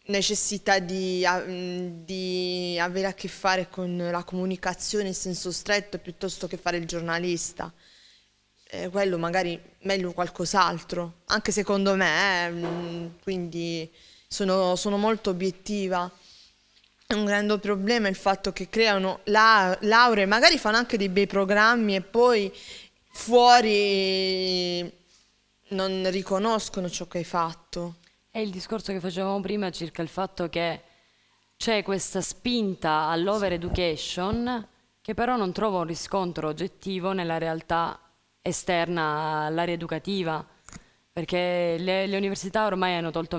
necessità di, di avere a che fare con la comunicazione in senso stretto piuttosto che fare il giornalista. Eh, quello magari meglio qualcos'altro, anche secondo me, eh, quindi sono, sono molto obiettiva un grande problema il fatto che creano la, lauree, magari fanno anche dei bei programmi e poi fuori non riconoscono ciò che hai fatto. È il discorso che facevamo prima circa il fatto che c'è questa spinta all'over education che però non trova un riscontro oggettivo nella realtà esterna all'area educativa, perché le, le università ormai hanno tolto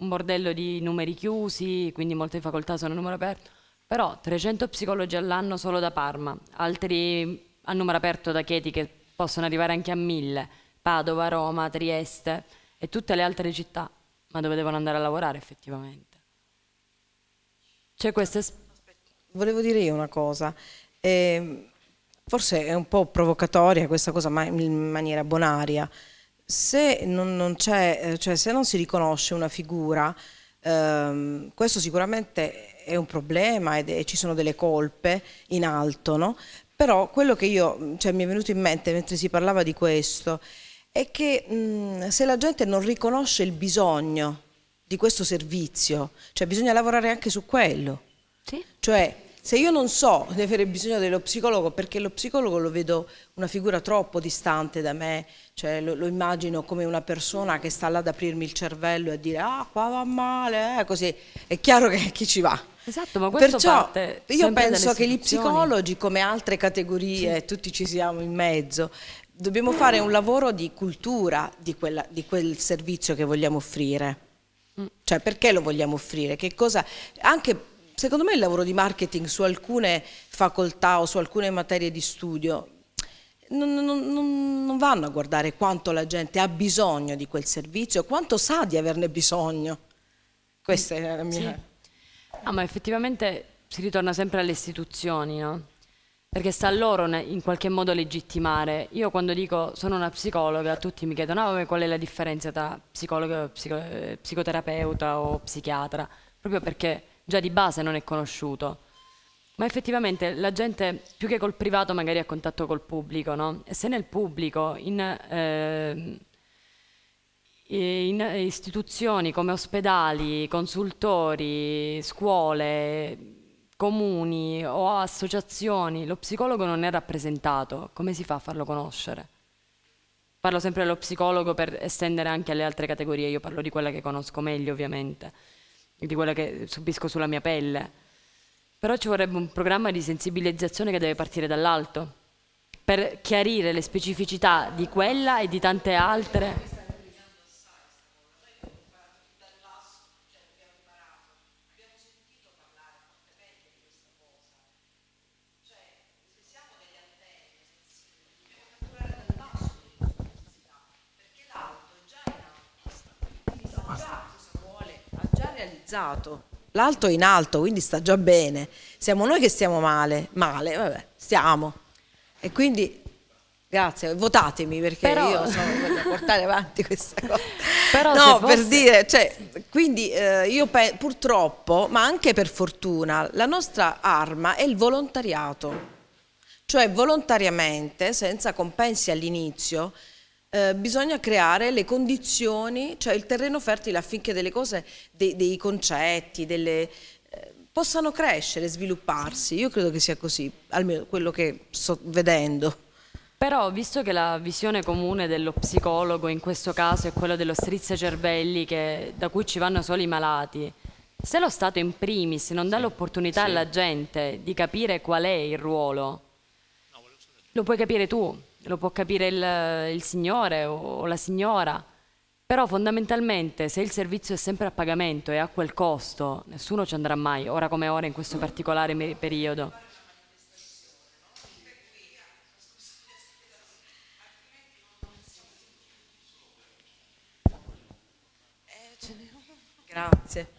un bordello di numeri chiusi, quindi molte facoltà sono a numero aperto, però 300 psicologi all'anno solo da Parma, altri a numero aperto da Chieti che possono arrivare anche a 1000, Padova, Roma, Trieste e tutte le altre città, ma dove devono andare a lavorare effettivamente. C'è questa... Volevo dire io una cosa. Eh, forse è un po' provocatoria questa cosa, ma in maniera bonaria se non, non c'è, eh, cioè se non si riconosce una figura, ehm, questo sicuramente è un problema e ci sono delle colpe in alto, no? Però quello che io, mm, cioè, mi è venuto in mente mentre si parlava di questo, è che mh, mm, se la gente non riconosce il bisogno di questo servizio, cioè bisogna lavorare anche su quello. Sì. Cioè, se io non so di avere bisogno dello psicologo, perché lo psicologo lo vedo una figura troppo distante da me, cioè lo, lo immagino come una persona che sta là ad aprirmi il cervello e a dire ah qua va male, eh, così è chiaro che chi ci va. Esatto, ma questo Perciò io penso che gli psicologi, come altre categorie, sì. tutti ci siamo in mezzo, dobbiamo fare un lavoro di cultura di, quella, di quel servizio che vogliamo offrire. Mm. Cioè, perché lo vogliamo offrire? Che cosa? Anche secondo me il lavoro di marketing su alcune facoltà o su alcune materie di studio non, non, non, vanno a guardare quanto la gente ha bisogno di quel servizio, quanto sa di averne bisogno. Questa è la mia... Sì. Ah, ma effettivamente si ritorna sempre alle istituzioni, no? Perché sta a loro in qualche modo legittimare. Io quando dico sono una psicologa, tutti mi chiedono ah, qual è la differenza tra psicologo, psico, psicoterapeuta o psichiatra, proprio perché già di base non è conosciuto. Ma effettivamente la gente più che col privato magari ha contatto col pubblico, no? E se nel pubblico, in, ehm, eh, in istituzioni come ospedali, consultori, scuole, comuni o associazioni, lo psicologo non è rappresentato, come si fa a farlo conoscere? Parlo sempre dello psicologo per estendere anche alle altre categorie, io parlo di quella che conosco meglio ovviamente di quella che subisco sulla mia pelle. Però ci vorrebbe un programma di sensibilizzazione che deve partire dall'alto, per chiarire le specificità di quella e di tante altre. realizzato. L'alto è in alto, quindi sta già bene. Siamo noi che stiamo male, male, vabbè, stiamo. E quindi Grazie, votatemi perché Però... io sono quella a portare avanti questa cosa. Però no, fosse... per dire, cioè, quindi eh, io purtroppo, ma anche per fortuna, la nostra arma è il volontariato. Cioè volontariamente, senza compensi all'inizio, eh, bisogna creare le condizioni, cioè il terreno fertile affinché delle cose, dei, dei concetti, delle, eh, possano crescere, svilupparsi. Io credo che sia così, almeno quello che sto vedendo. Però, visto che la visione comune dello psicologo in questo caso è quella dello strizza cervelli che, da cui ci vanno solo i malati, se lo Stato in primis non dà sì, l'opportunità sì. alla gente di capire qual è il ruolo, no, lo puoi capire tu lo può capire il, il signore o, o la signora, però fondamentalmente se il servizio è sempre a pagamento e a quel costo, nessuno ci andrà mai, ora come ora in questo particolare periodo. Grazie.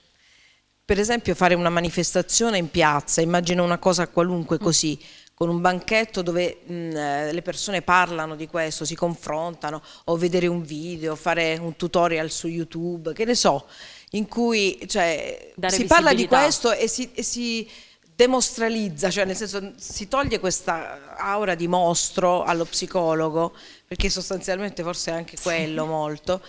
Per esempio fare una manifestazione in piazza, immagino una cosa qualunque mm. così con un banchetto dove mh, mm, eh, le persone parlano di questo, si confrontano, o vedere un video, fare un tutorial su YouTube, che ne so, in cui cioè, si parla di questo e si, e si demostralizza, cioè nel senso si toglie questa aura di mostro allo psicologo, perché sostanzialmente forse è anche quello sì. molto,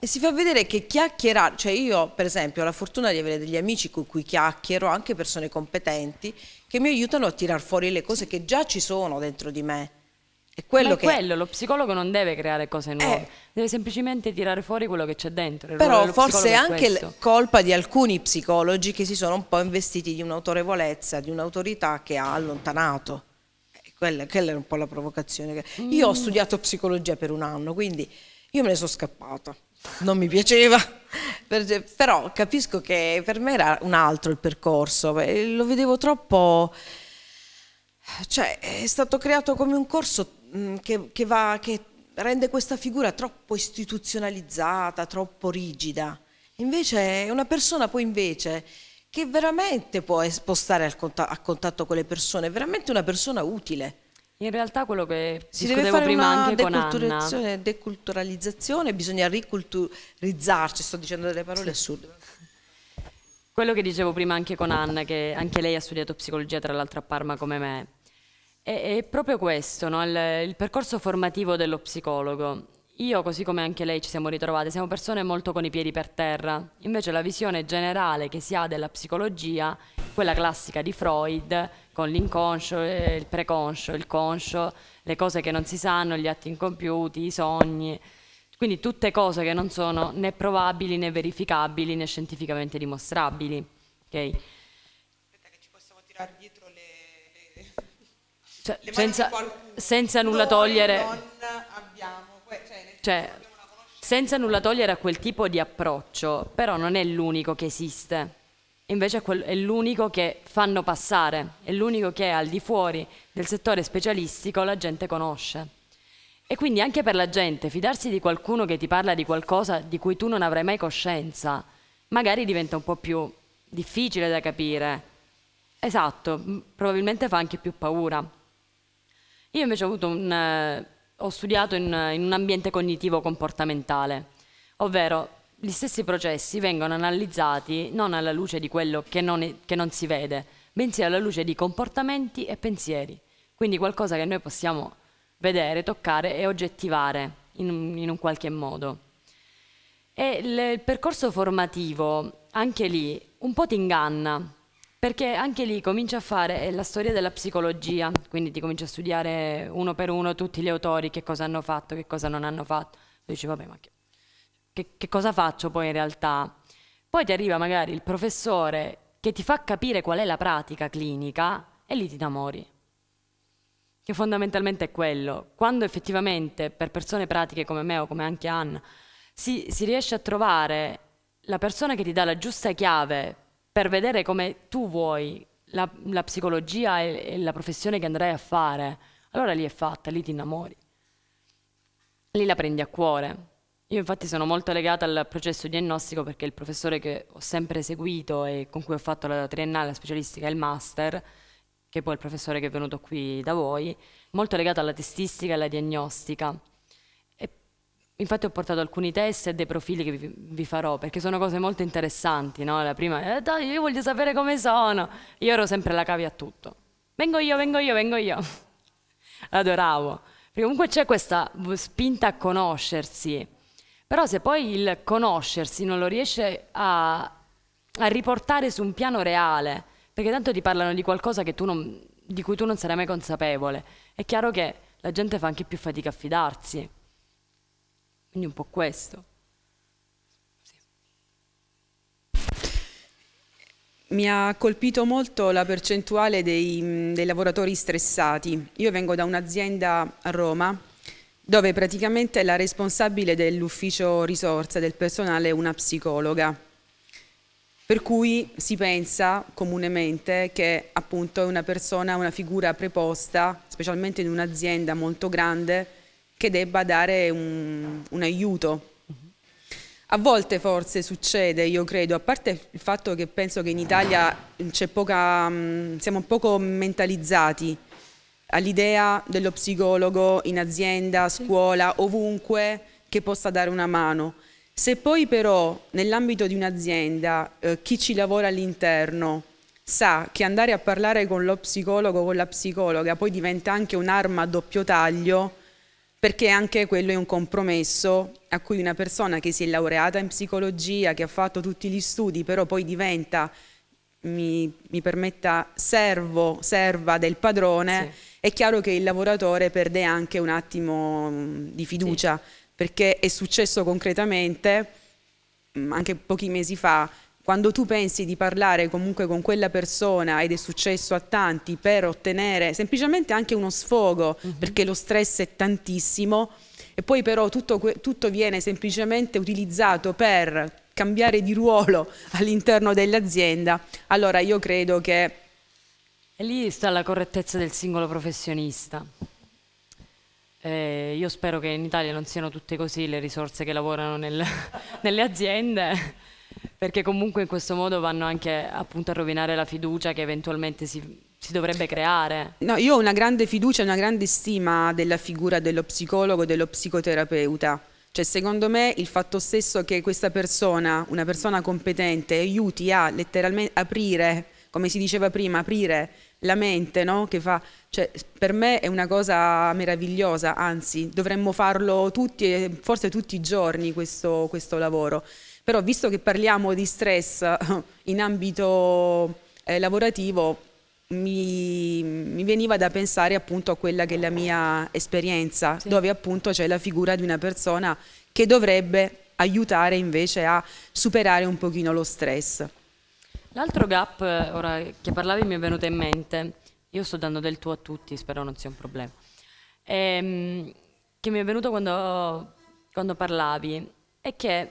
e si fa vedere che chiacchierare, cioè io per esempio ho la fortuna di avere degli amici con cui chiacchiero, anche persone competenti, che mi aiutano a tirar fuori le cose che già ci sono dentro di me. È quello, è che... quello lo psicologo non deve creare cose nuove, eh, deve semplicemente tirare fuori quello che c'è dentro. Però forse è anche colpa di alcuni psicologi che si sono un po' investiti di un'autorevolezza, di un'autorità che ha allontanato. Eh, quella, quella, è un po' la provocazione. Mm. Io mm. ho studiato psicologia per un anno, quindi io me ne sono scappata non mi piaceva. però capisco che per me era un altro il percorso, lo vedevo troppo, cioè è stato creato come un corso mm, che, che, va, che rende questa figura troppo istituzionalizzata, troppo rigida. Invece è una persona poi invece che veramente può spostare a contatto con le persone, è veramente una persona utile in realtà quello che si deve fare prima una anche con Anna. deculturalizzazione, bisogna riculturizzarci, sto dicendo delle parole sì. assurde. Quello che dicevo prima anche con Anna, che anche lei ha studiato psicologia tra l'altro a Parma come me, è, è proprio questo, no? il, il percorso formativo dello psicologo. Io, così come anche lei, ci siamo ritrovate, siamo persone molto con i piedi per terra. Invece la visione generale che si ha della psicologia, quella classica di Freud, con l'inconscio, eh, il preconscio, il conscio, le cose che non si sanno, gli atti incompiuti, i sogni, quindi tutte cose che non sono né probabili né verificabili né scientificamente dimostrabili. Okay. Aspetta che ci possiamo tirare dietro le, le, cioè, le senza, senza, nulla togliere. Abbiamo, cioè, cioè, senza nulla togliere a quel tipo di approccio, però non è l'unico che esiste invece è l'unico che fanno passare, è l'unico che al di fuori del settore specialistico la gente conosce. E quindi anche per la gente fidarsi di qualcuno che ti parla di qualcosa di cui tu non avrai mai coscienza, magari diventa un po' più difficile da capire. Esatto, probabilmente fa anche più paura. Io invece ho, un, eh, ho studiato in, in un ambiente cognitivo comportamentale, ovvero gli stessi processi vengono analizzati non alla luce di quello che non, è, che non si vede, bensì alla luce di comportamenti e pensieri. Quindi qualcosa che noi possiamo vedere, toccare e oggettivare in, in un qualche modo. E le, il percorso formativo, anche lì, un po' ti inganna, perché anche lì comincia a fare la storia della psicologia, quindi ti comincia a studiare uno per uno tutti gli autori, che cosa hanno fatto, che cosa non hanno fatto. Tu dici, vabbè, ma che che, che cosa faccio poi in realtà? Poi ti arriva magari il professore che ti fa capire qual è la pratica clinica e lì ti innamori. Che fondamentalmente è quello. Quando effettivamente per persone pratiche come me o come anche Anna si, si riesce a trovare la persona che ti dà la giusta chiave per vedere come tu vuoi la, la psicologia e, e la professione che andrai a fare, allora lì è fatta, lì ti innamori. Lì la prendi a cuore. Io infatti sono molto legata al processo diagnostico perché il professore che ho sempre seguito e con cui ho fatto la triennale, la specialistica e il master, che è poi il professore che è venuto qui da voi, molto legato alla testistica e alla diagnostica. E infatti ho portato alcuni test e dei profili che vi, farò perché sono cose molto interessanti, no? La prima è, eh, dai, io voglio sapere come sono. Io ero sempre la cavia a tutto. Vengo io, vengo io, vengo io. Adoravo. Perché comunque c'è questa spinta a conoscersi però se poi il conoscersi non lo riesce a, a riportare su un piano reale, perché tanto ti parlano di qualcosa non, di cui tu non sarai mai consapevole, è chiaro che la gente fa anche più fatica a fidarsi. Quindi un po' questo. Mi ha colpito molto la percentuale dei, dei, lavoratori stressati. Io vengo da un'azienda a Roma dove praticamente la responsabile dell'ufficio risorse del personale è una psicologa. Per cui si pensa comunemente che appunto è una persona, una figura preposta, specialmente in un'azienda molto grande, che debba dare un, un aiuto. A volte forse succede, io credo, a parte il fatto che penso che in Italia mm, poca, mm, siamo poco mentalizzati all'idea dello psicologo in azienda, a scuola, ovunque che possa dare una mano. Se poi però nell'ambito di un'azienda eh, chi ci lavora all'interno sa che andare a parlare con lo psicologo con la psicologa poi diventa anche un'arma a doppio taglio, perché anche quello è un compromesso a cui una persona che si è laureata in psicologia, che ha fatto tutti gli studi, però poi diventa, mi, mi permetta, servo, serva del padrone. Sì è chiaro che il lavoratore perde anche un attimo mm, di fiducia, sì. perché è successo concretamente mm, anche pochi mesi fa, quando tu pensi di parlare comunque con quella persona ed è successo a tanti per ottenere semplicemente anche uno sfogo, mm -hmm. perché lo stress è tantissimo, e poi però tutto, tutto viene semplicemente utilizzato per cambiare di ruolo all'interno dell'azienda, allora io credo che e lì sta la correttezza del singolo professionista. Eh, io spero che in Italia non siano tutte così le risorse che lavorano nel, nelle aziende, perché comunque in questo modo vanno anche appunto a rovinare la fiducia che eventualmente si, si dovrebbe creare. No, io ho una grande fiducia, una grande stima della figura dello psicologo dello psicoterapeuta. Cioè, secondo me il fatto stesso che questa persona, una persona competente, aiuti a letteralmente aprire, come si diceva prima, aprire la mente no? che fa, cioè, per me è una cosa meravigliosa, anzi dovremmo farlo tutti e forse tutti i giorni questo, questo lavoro. Però visto che parliamo di stress in ambito eh, lavorativo, mi, mi, veniva da pensare appunto a quella che è la mia esperienza, sì. dove appunto c'è la figura di una persona che dovrebbe aiutare invece a superare un pochino lo stress. L'altro gap, eh, ora che parlavi, mi è venuto in mente, io sto dando del tuo a tutti, spero non sia un problema, ehm, che mi è venuto quando, quando parlavi, è che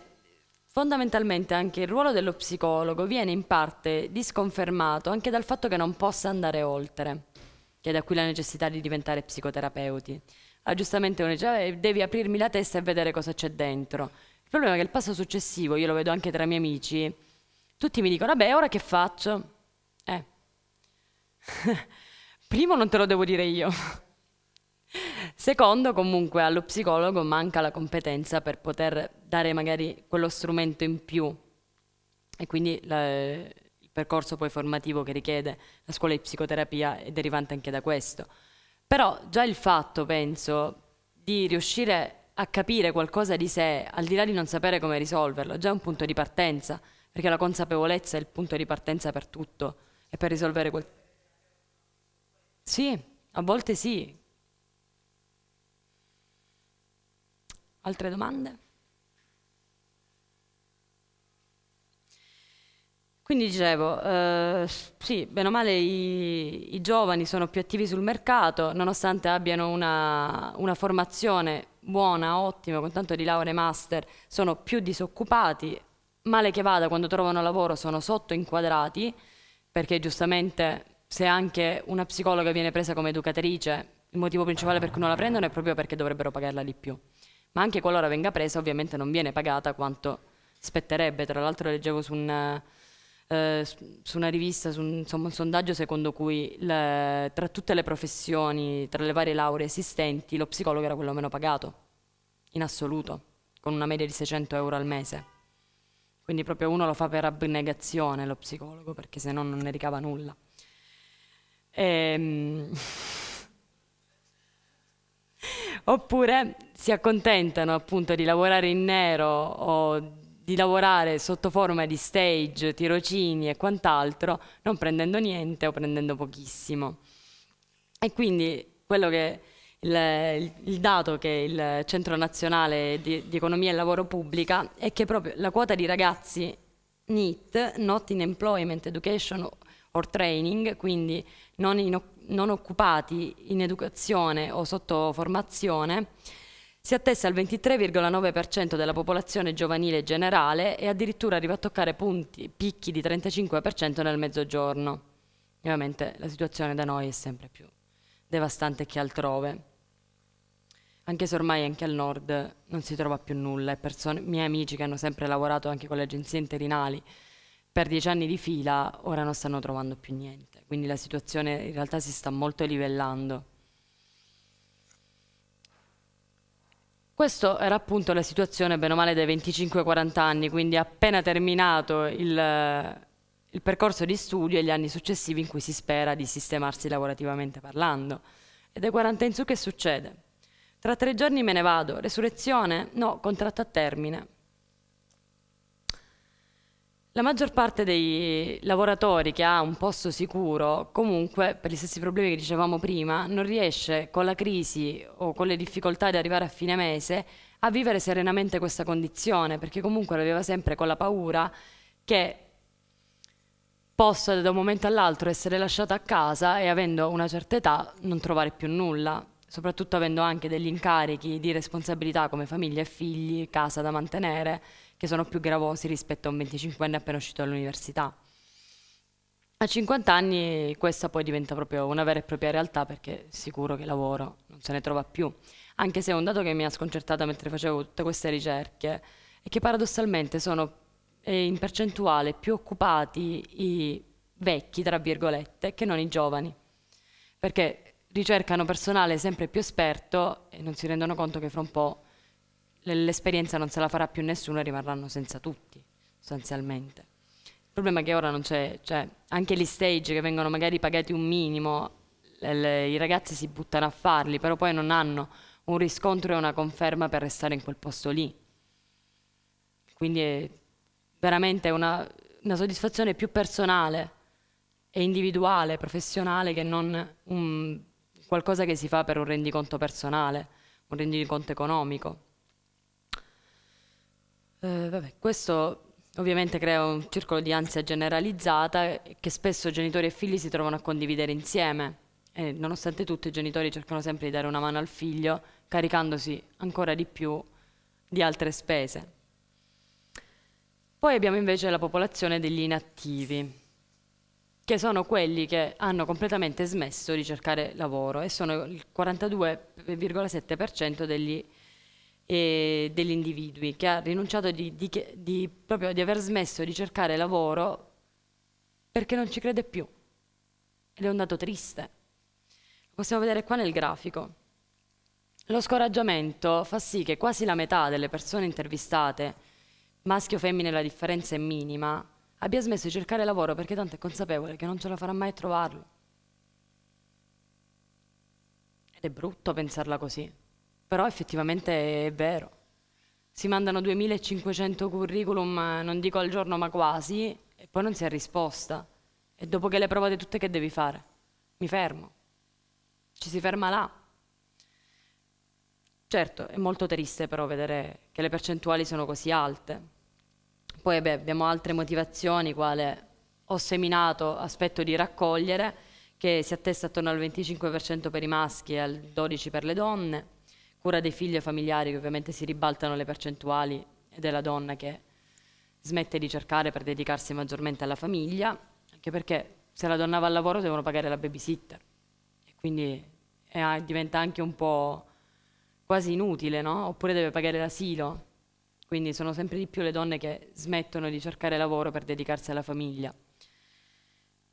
fondamentalmente anche il ruolo dello psicologo viene in parte disconfermato anche dal fatto che non possa andare oltre, che è da qui la necessità di diventare psicoterapeuti. Ah, giustamente uno dice, devi aprirmi la testa e vedere cosa c'è dentro. Il problema è che il passo successivo, io lo vedo anche tra i miei amici, tutti mi dicono, vabbè, ora che faccio? Eh, primo non te lo devo dire io. Secondo, comunque, allo psicologo manca la competenza per poter dare magari quello strumento in più e quindi la, il percorso poi formativo che richiede la scuola di psicoterapia è derivante anche da questo. Però già il fatto, penso, di riuscire a capire qualcosa di sé, al di là di non sapere come risolverlo, già è un punto di partenza perché la consapevolezza è il punto di partenza per tutto e per risolvere quel... Sì, a volte sì. Altre domande? Quindi dicevo, eh, sì, bene o male i, i, giovani sono più attivi sul mercato, nonostante abbiano una, una, formazione buona, ottima, con tanto di lauree master, sono più disoccupati, male che vada quando trovano lavoro sono sotto inquadrati perché giustamente se anche una psicologa viene presa come educatrice il motivo principale per cui non la prendono è proprio perché dovrebbero pagarla di più ma anche qualora venga presa ovviamente non viene pagata quanto spetterebbe tra l'altro leggevo su una, eh, su una rivista, su un, insomma, un sondaggio secondo cui le, tra tutte le professioni, tra le varie lauree esistenti, lo psicologo era quello meno pagato, in assoluto, con una media di 600 euro al mese. Quindi proprio uno lo fa per abnegazione lo psicologo, perché se no non ne ricava nulla. Ehm... Oppure si accontentano appunto di lavorare in nero o di lavorare sotto forma di stage, tirocini e quant'altro, non prendendo niente o prendendo pochissimo. E quindi quello che il, il, dato che il Centro Nazionale di, di, Economia e Lavoro Pubblica è che proprio la quota di ragazzi NEET, Not in Employment Education or Training, quindi non, in, non occupati in educazione o sotto formazione, si attesta al 23,9% della popolazione giovanile generale e addirittura arriva a toccare punti, picchi di 35% nel mezzogiorno. E ovviamente la situazione da noi è sempre più devastante che altrove anche se ormai anche al nord non si trova più nulla e persone, miei amici che hanno sempre lavorato anche con le agenzie interinali per dieci anni di fila ora non stanno trovando più niente, quindi la situazione in realtà si sta molto livellando. Questa era appunto la situazione bene o male dai 25-40 anni, quindi appena terminato il, il percorso di studio e gli anni successivi in cui si spera di sistemarsi lavorativamente parlando. E dai 40 in su che succede? Tra tre giorni me ne vado. Resurrezione? No, contratto a termine. La maggior parte dei lavoratori che ha un posto sicuro, comunque, per gli stessi problemi che dicevamo prima, non riesce con la crisi o con le difficoltà di arrivare a fine mese a vivere serenamente questa condizione, perché comunque lo aveva sempre con la paura che possa da un momento all'altro essere lasciata a casa e avendo una certa età non trovare più nulla soprattutto avendo anche degli incarichi di responsabilità come famiglia e figli, casa da mantenere, che sono più gravosi rispetto a un 25enne appena uscito dall'università. A 50 anni questa poi diventa proprio una vera e propria realtà perché sicuro che lavoro non se ne trova più, anche se è un dato che mi ha sconcertata mentre facevo tutte queste ricerche è che paradossalmente sono in percentuale più occupati i vecchi, tra virgolette, che non i giovani. Perché ricercano personale sempre più esperto e non si rendono conto che fra un po' l'esperienza non se la farà più nessuno e rimarranno senza tutti, sostanzialmente. Il problema è che ora non c'è, cioè anche gli stage che vengono magari pagati un minimo, le, le, i ragazzi si buttano a farli, però poi non hanno un riscontro e una conferma per restare in quel posto lì. Quindi è veramente una, una soddisfazione più personale e individuale, professionale, che non un qualcosa che si fa per un rendiconto personale, un rendiconto economico. Eh, vabbè, questo ovviamente crea un circolo di ansia generalizzata che spesso genitori e figli si trovano a condividere insieme. E nonostante tutto i genitori cercano sempre di dare una mano al figlio, caricandosi ancora di più di altre spese. Poi abbiamo invece la popolazione degli inattivi che sono quelli che hanno completamente smesso di cercare lavoro e sono il 42,7% degli, eh, degli, individui che ha rinunciato di, di, di, proprio di aver smesso di cercare lavoro perché non ci crede più. Ed è un dato triste. Lo possiamo vedere qua nel grafico. Lo scoraggiamento fa sì che quasi la metà delle persone intervistate, maschio-femmine o la differenza è minima, abbia smesso di cercare lavoro perché tanto è consapevole che non ce la farà mai a trovarlo. Ed è brutto pensarla così, però effettivamente è vero. Si mandano 2500 curriculum, non dico al giorno ma quasi, e poi non si ha risposta. E dopo che le provate tutte che devi fare? Mi fermo. Ci si ferma là. Certo, è molto triste però vedere che le percentuali sono così alte. Poi beh, abbiamo altre motivazioni, quale ho seminato, aspetto di raccogliere, che si attesta attorno al 25% per i maschi e al 12% per le donne, cura dei figli e familiari, che ovviamente si ribaltano le percentuali della donna che smette di cercare per dedicarsi maggiormente alla famiglia, anche perché se la donna va al lavoro devono pagare la babysitter, e quindi è, diventa anche un po' quasi inutile, no? Oppure deve pagare l'asilo, quindi sono sempre di più le donne che smettono di cercare lavoro per dedicarsi alla famiglia.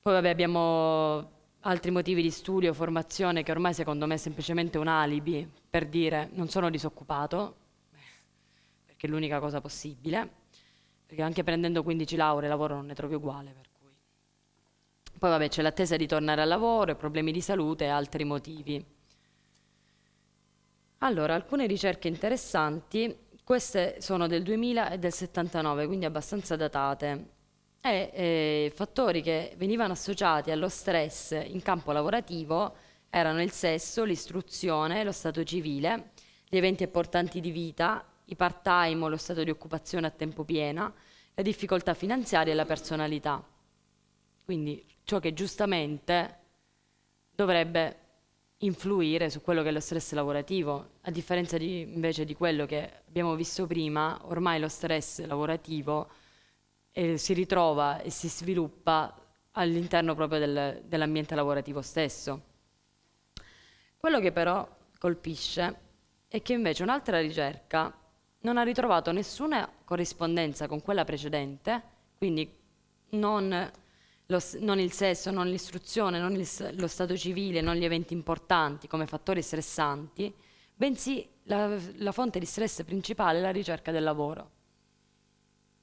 Poi vabbè, abbiamo altri motivi di studio, formazione, che ormai secondo me è semplicemente un alibi per dire non sono disoccupato, perché è l'unica cosa possibile, perché anche prendendo 15 lauree lavoro non ne trovi uguale. Poi vabbè, c'è l'attesa di tornare al lavoro, problemi di salute e altri motivi. Allora, alcune ricerche interessanti queste sono del 2000 e del 79, quindi abbastanza datate. E eh, fattori che venivano associati allo stress in campo lavorativo erano il sesso, l'istruzione, lo stato civile, gli eventi importanti di vita, i part-time o lo stato di occupazione a tempo pieno, le difficoltà finanziarie e la personalità. Quindi ciò che giustamente dovrebbe influire su quello che è lo stress lavorativo, a differenza di, invece di quello che abbiamo visto prima, ormai lo stress lavorativo eh, si ritrova e si sviluppa all'interno proprio del, dell'ambiente lavorativo stesso. Quello che però colpisce è che invece un'altra ricerca non ha ritrovato nessuna corrispondenza con quella precedente, quindi non lo, non il sesso, non l'istruzione, non il, lo stato civile, non gli eventi importanti come fattori stressanti, bensì la, la fonte di stress principale è la ricerca del lavoro.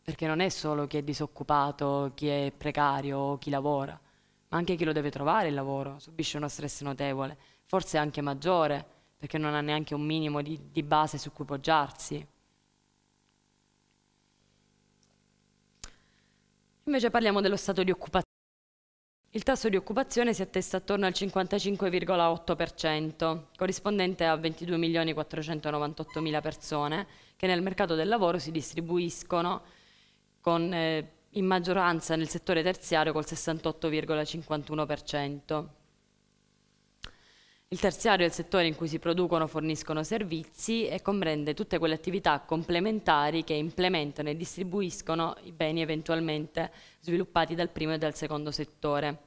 Perché non è solo chi è disoccupato, chi è precario, chi lavora, ma anche chi lo deve trovare il lavoro subisce uno stress notevole, forse anche maggiore, perché non ha neanche un minimo di, di base su cui poggiarsi. Invece parliamo dello stato di occupazione. Il tasso di occupazione si attesta attorno al 55,8%, corrispondente a 22.498.000 persone che nel mercato del lavoro si distribuiscono con, eh, in maggioranza nel settore terziario col 68,51%. Il terziario è il settore in cui si producono e forniscono servizi e comprende tutte quelle attività complementari che implementano e distribuiscono i beni eventualmente sviluppati dal primo e dal secondo settore.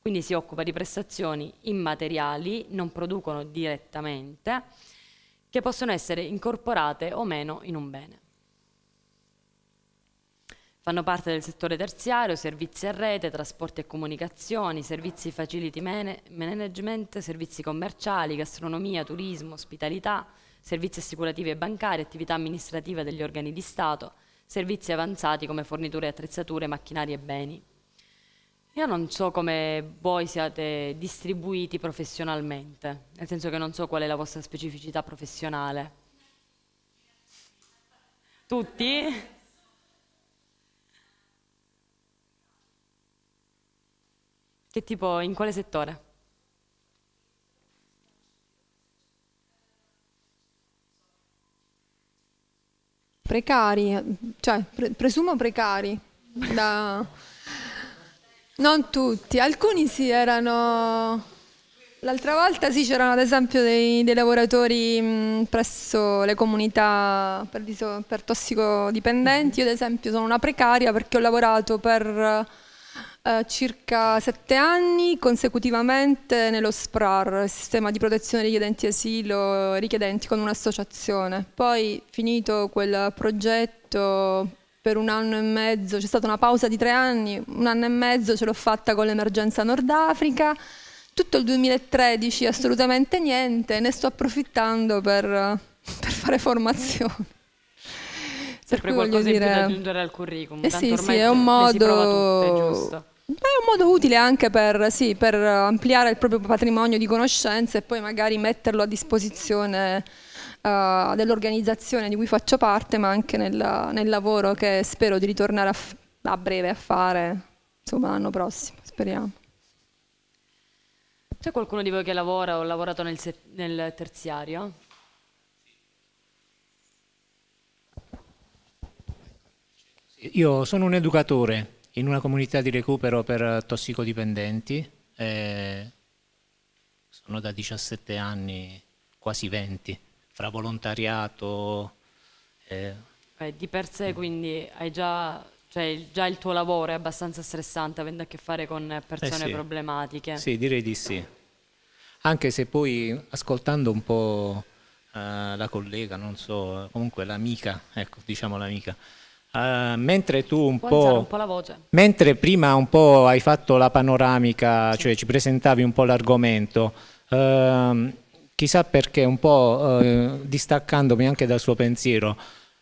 Quindi si occupa di prestazioni immateriali, non producono direttamente, che possono essere incorporate o meno in un bene. Fanno parte del settore terziario, servizi a rete, trasporti e comunicazioni, servizi facility management, servizi commerciali, gastronomia, turismo, ospitalità, servizi assicurativi e bancari, attività amministrativa degli organi di Stato, servizi avanzati come forniture e attrezzature, macchinari e beni. Io non so come voi siate distribuiti professionalmente, nel senso che non so qual è la vostra specificità professionale. Tutti? Che tipo, in quale settore? Precari, eh, cioè pre presumo precari. Da... Non tutti, alcuni sì erano... L'altra volta sì c'erano ad esempio dei, dei lavoratori mh, presso le comunità per, per tossicodipendenti, io ad esempio sono una precaria perché ho lavorato per eh, circa sette anni consecutivamente nello SPRAR, Sistema di Protezione degli Edenti Asilo Richiedenti, con un'associazione. Poi, finito quel progetto, per un anno e mezzo, c'è stata una pausa di tre anni, un anno e mezzo ce l'ho fatta con l'emergenza Nord Africa, tutto il 2013 assolutamente niente, ne sto approfittando per, per fare formazione. Sempre per qualcosa dire... da aggiungere al curriculum. Eh sì, sì, è un modo... Tutte, Beh, è un modo utile anche per, sì, per, ampliare il proprio patrimonio di conoscenze e poi magari metterlo a disposizione uh, dell'organizzazione di cui faccio parte, ma anche nel, nel lavoro che spero di ritornare a, a breve a fare, insomma l'anno prossimo, speriamo. C'è qualcuno di voi che lavora o ha lavorato nel, nel terziario? Io sono un educatore in una comunità di recupero per tossicodipendenti. Eh, sono da 17 anni, quasi 20, fra volontariato. Eh. Beh, di per sé quindi hai già, cioè, già, il tuo lavoro è abbastanza stressante avendo a che fare con persone eh sì. problematiche. Sì, direi di sì. Anche se poi ascoltando un po' eh, la collega, non so, comunque l'amica, ecco, diciamo l'amica, Uh, mentre tu un po', un po' mentre prima un po' hai fatto la panoramica, cioè ci presentavi un po' l'argomento, uh, chissà perché un po' uh, distaccandomi anche dal suo pensiero,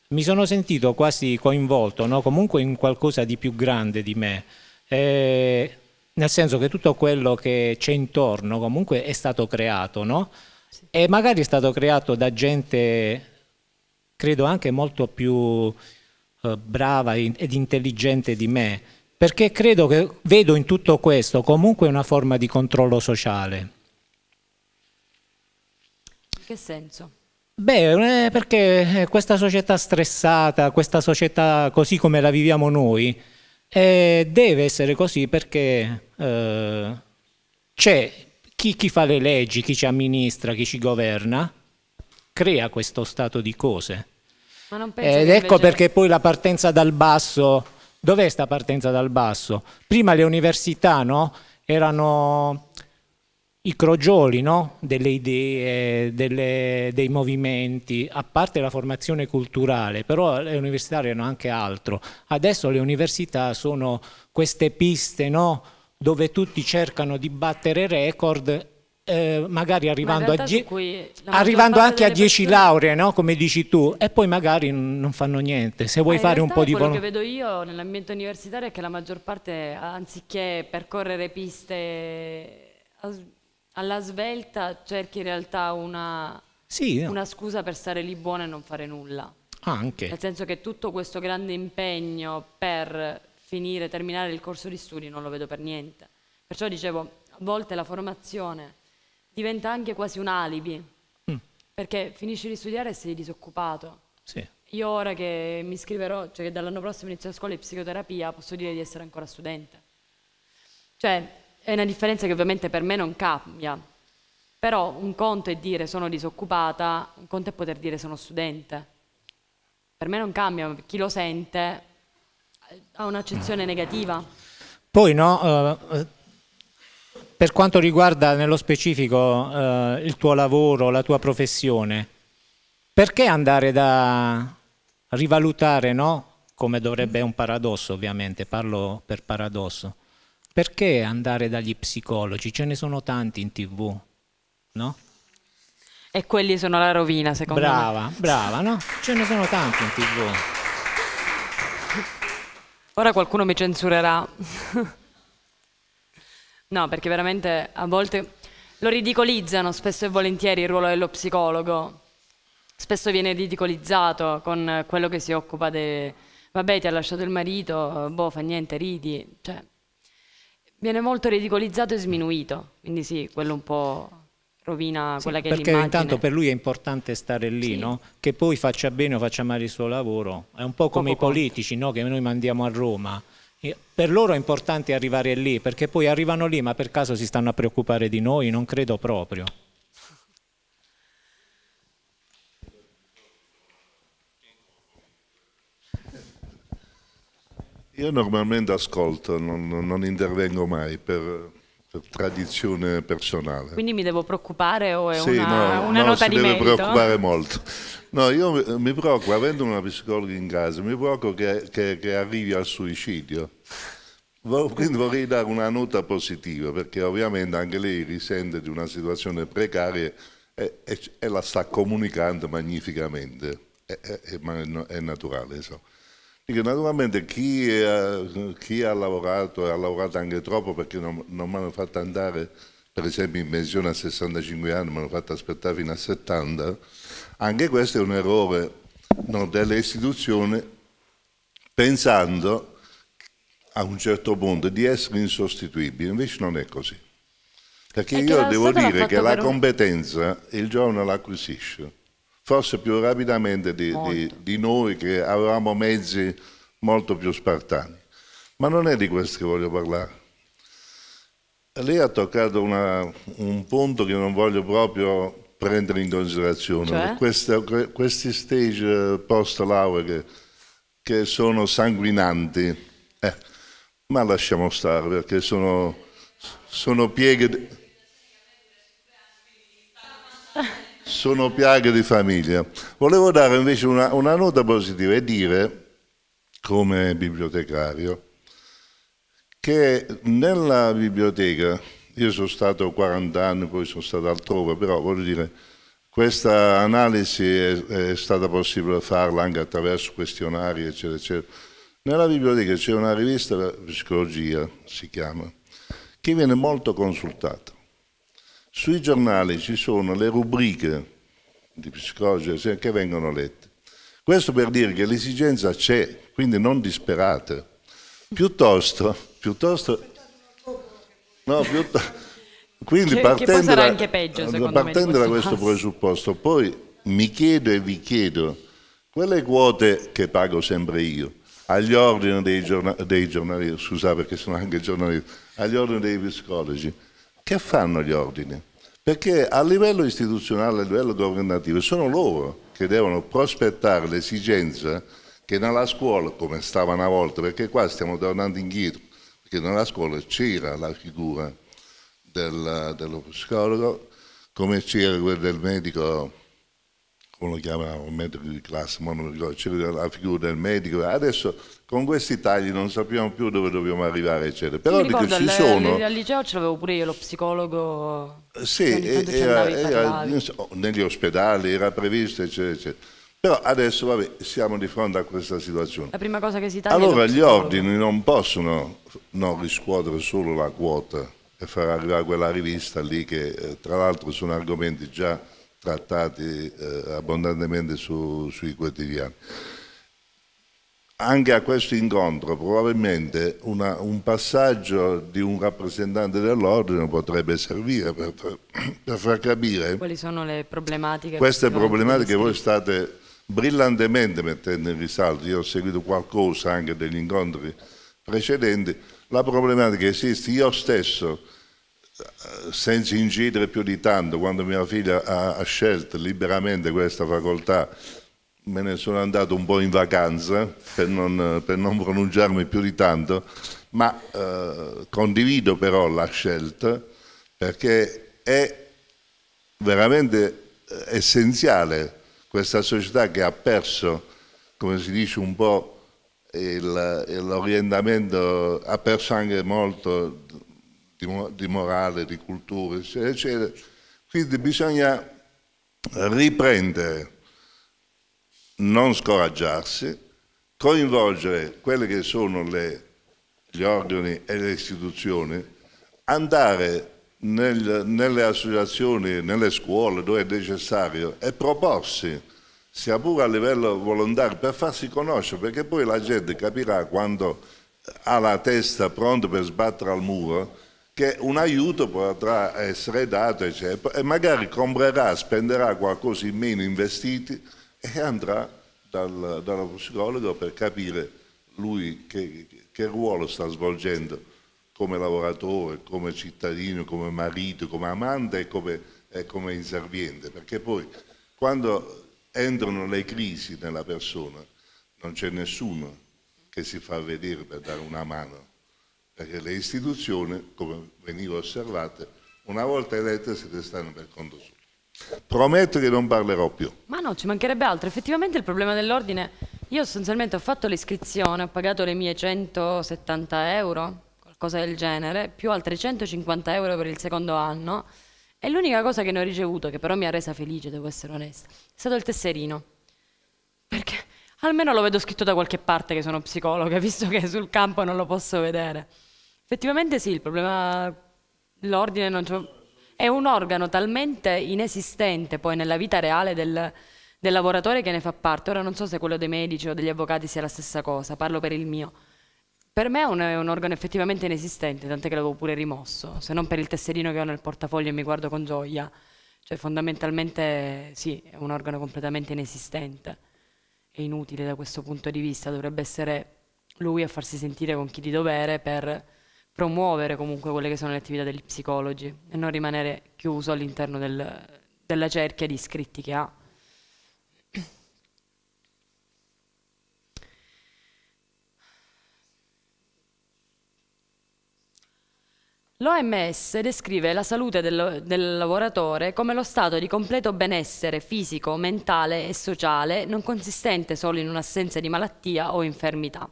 mi sono sentito quasi coinvolto, no? comunque in qualcosa di più grande di me. E, eh, nel senso che tutto quello che c'è intorno comunque è stato creato, no? Sì. E magari è stato creato da gente, credo anche molto più eh, brava ed intelligente di me, perché credo che vedo in tutto questo comunque una forma di controllo sociale. In che senso? Beh, eh, perché eh, questa società stressata, questa società così come la viviamo noi, eh, deve essere così perché eh, c'è chi, chi, fa le leggi, chi ci amministra, chi ci governa, crea questo stato di cose. Ed ecco invece... perché poi la partenza dal basso, dov'è sta partenza dal basso? Prima le università no? erano i crogioli no? delle idee, delle, dei movimenti, a parte la formazione culturale, però le università erano anche altro. Adesso le università sono queste piste no? dove tutti cercano di battere record eh, magari arrivando, Ma a arrivando anche a 10 persone... lauree, no? come dici tu, e poi magari non fanno niente. Se vuoi fare un po' di quello che vedo io nell'ambiente universitario è che la maggior parte, anziché percorrere piste alla svelta, cerchi in realtà una, sì, no. una scusa per stare lì buona e non fare nulla. Ah, anche. Nel senso che tutto questo grande impegno per finire, terminare il corso di studi non lo vedo per niente. Perciò dicevo, a volte la formazione diventa anche quasi un alibi, mm. perché finisci di studiare e sei disoccupato. Sì. Io ora che mi iscriverò, cioè che dall'anno prossimo inizio la scuola di psicoterapia, posso dire di essere ancora studente. Cioè, è una differenza che ovviamente per me non cambia, però un conto è dire sono disoccupata, un conto è poter dire sono studente. Per me non cambia, chi lo sente ha un'accezione mm. negativa. Poi no, eh, per quanto riguarda nello specifico eh, il tuo lavoro, la tua professione, perché andare da rivalutare, no? come dovrebbe un paradosso ovviamente, parlo per paradosso, perché andare dagli psicologi? Ce ne sono tanti in tv, no? E quelli sono la rovina, secondo brava, me. Brava, brava, no? Ce ne sono tanti in tv. Ora qualcuno mi censurerà. No, perché veramente a volte lo ridicolizzano spesso e volentieri il ruolo dello psicologo. Spesso viene ridicolizzato con quello che si occupa di... Vabbè, ti ha lasciato il marito, boh, fa niente, ridi. Cioè, viene molto ridicolizzato e sminuito. Quindi sì, quello un po' rovina sì, quella che è l'immagine. Perché intanto per lui è importante stare lì, sì. no? Che poi faccia bene o faccia male il suo lavoro. È un po' come Poco i politici, no? Che noi mandiamo a Roma per loro è importante arrivare lì, perché poi arrivano lì, ma per caso si stanno a preoccupare di noi? Non credo proprio. Io normalmente ascolto, non, non intervengo mai per tradizione personale. Quindi mi devo preoccupare o è sì, una, no, una no, nota di merito? deve preoccupare molto. No, io eh, mi preoccupo, avendo una psicologa in casa, mi preoccupo che, che, che arrivi al suicidio. Quindi vorrei dare una nota positiva, perché ovviamente anche lei risente di una situazione precaria e, e, e la sta comunicando magnificamente. È, è, è, è naturale, insomma. Naturalmente chi, è, eh, chi, ha lavorato, e ha lavorato anche troppo perché non, non mi hanno fatto andare, per esempio in pensione a 65 anni, mi hanno fatto aspettare fino a 70, anche questo è un errore no, delle istituzioni pensando a un certo punto di essere insostituibile, invece non è così. Perché eh, io devo dire che la competenza il giorno l'acquisisce forse più rapidamente di, di, di noi che avevamo mezzi molto più spartani. Ma non è di questo che voglio parlare. Lei ha toccato una, un punto che non voglio proprio prendere in considerazione. Cioè? Questa, questi stage post laurea che, che, sono sanguinanti, eh, ma lasciamo stare perché sono, sono pieghe sono piaghe di famiglia. Volevo dare invece una, una nota positiva e dire, come bibliotecario, che nella biblioteca, io sono stato 40 anni, poi sono stato altrove, però voglio dire, questa analisi è, è, stata possibile farla anche attraverso questionari, eccetera, eccetera. Nella biblioteca c'è una rivista, la Psicologia si chiama, che viene molto consultata. Sui giornali ci sono le rubriche di psicologia che vengono lette. Questo per dire che l'esigenza c'è, quindi non disperate. Piuttosto, piuttosto, no, piuttosto quindi che, partendo, che da, peggio, partendo da questo caso. presupposto, poi mi chiedo e vi chiedo, quelle quote che pago sempre io, agli ordini dei, giornali, dei giornali scusate perché sono anche giornalista, agli ordini dei psicologi, che fanno gli ordini? Perché a livello istituzionale, a livello governativo, sono loro che devono prospettare l'esigenza che nella scuola, come stava una volta, perché qua stiamo tornando indietro, perché nella scuola c'era la figura del, dello psicologo, come c'era quella del medico come lo chiamavano, un medico di classe, ma non mi ricordo, c'era la figura del medico, adesso con questi tagli non sappiamo più dove dobbiamo arrivare, eccetera. Però dico, ci le, sono... Le, al liceo ce l'avevo pure io, lo psicologo... Sì, era, era, so, negli ospedali era previsto, eccetera, eccetera. Però adesso vabbè, siamo di fronte a questa situazione. La prima cosa che si taglia Allora gli ordini non possono non riscuotere solo la quota e far arrivare quella rivista lì che eh, tra l'altro sono argomenti già trattati eh, abbondantemente su, sui quotidiani. Anche a questo incontro probabilmente una, un passaggio di un rappresentante dell'ordine potrebbe servire per, per far capire quali sono le problematiche. Queste problematiche voi state brillantemente mettendo in risalto, io ho seguito qualcosa anche degli incontri precedenti, la problematica esiste, io stesso senza incidere più di tanto, quando mia figlia ha, scelto liberamente questa facoltà, me ne sono andato un po' in vacanza per non, per non pronunciarmi più di tanto, ma eh, condivido però la scelta perché è veramente eh, essenziale questa società che ha perso, come si dice un po', l'orientamento, ha perso anche molto di, di morale, di cultura, eccetera, eccetera. Quindi bisogna riprendere, non scoraggiarsi, coinvolgere quelli che sono le, gli organi e le istituzioni, andare nel, nelle associazioni, nelle scuole dove è necessario e proporsi, sia pure a livello volontario, per farsi conoscere, perché poi la gente capirà quando ha la testa pronta per sbattere al muro che un aiuto potrà essere dato, eccetera, e magari comprerà, spenderà qualcosa in meno investiti e andrà dal, dallo psicologo per capire lui che, che ruolo sta svolgendo come lavoratore, come cittadino, come marito, come amante e come, e come inserviente, perché poi quando entrano le crisi nella persona non c'è nessuno che si fa vedere per dare una mano perché le istituzioni, come veniva osservato, una volta elette siete stanno per conto suo. Prometto che non parlerò più. Ma no, ci mancherebbe altro. Effettivamente il problema dell'ordine, io sostanzialmente ho fatto l'iscrizione, ho pagato le mie 170 euro, qualcosa del genere, più altri 150 euro per il secondo anno. E l'unica cosa che ne ho ricevuto, che però mi ha resa felice, devo essere onesta, è stato il tesserino. Perché almeno lo vedo scritto da qualche parte che sono psicologa, visto che sul campo non lo posso vedere. Effettivamente sì, il problema l'ordine non c'è è un organo talmente inesistente poi nella vita reale del, del, lavoratore che ne fa parte. Ora non so se quello dei medici o degli avvocati sia la stessa cosa, parlo per il mio. Per me è un, è un organo effettivamente inesistente, tant'è che l'avevo pure rimosso, se non per il tesserino che ho nel portafoglio e mi guardo con gioia. Cioè fondamentalmente sì, è un organo completamente inesistente e inutile da questo punto di vista, dovrebbe essere lui a farsi sentire con chi di dovere per promuovere comunque quelle che sono le attività degli psicologi e non rimanere chiuso all'interno del, della cerchia di iscritti che ha. L'OMS descrive la salute del, del, lavoratore come lo stato di completo benessere fisico, mentale e sociale, non consistente solo in un'assenza di malattia o infermità.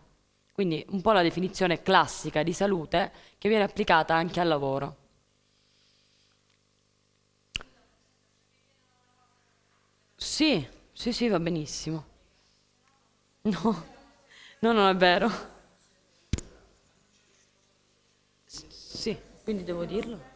Quindi un po' la definizione classica di salute che viene applicata anche al lavoro. Sì, sì, sì, va benissimo. No, no, non è vero. sì, quindi devo dirlo.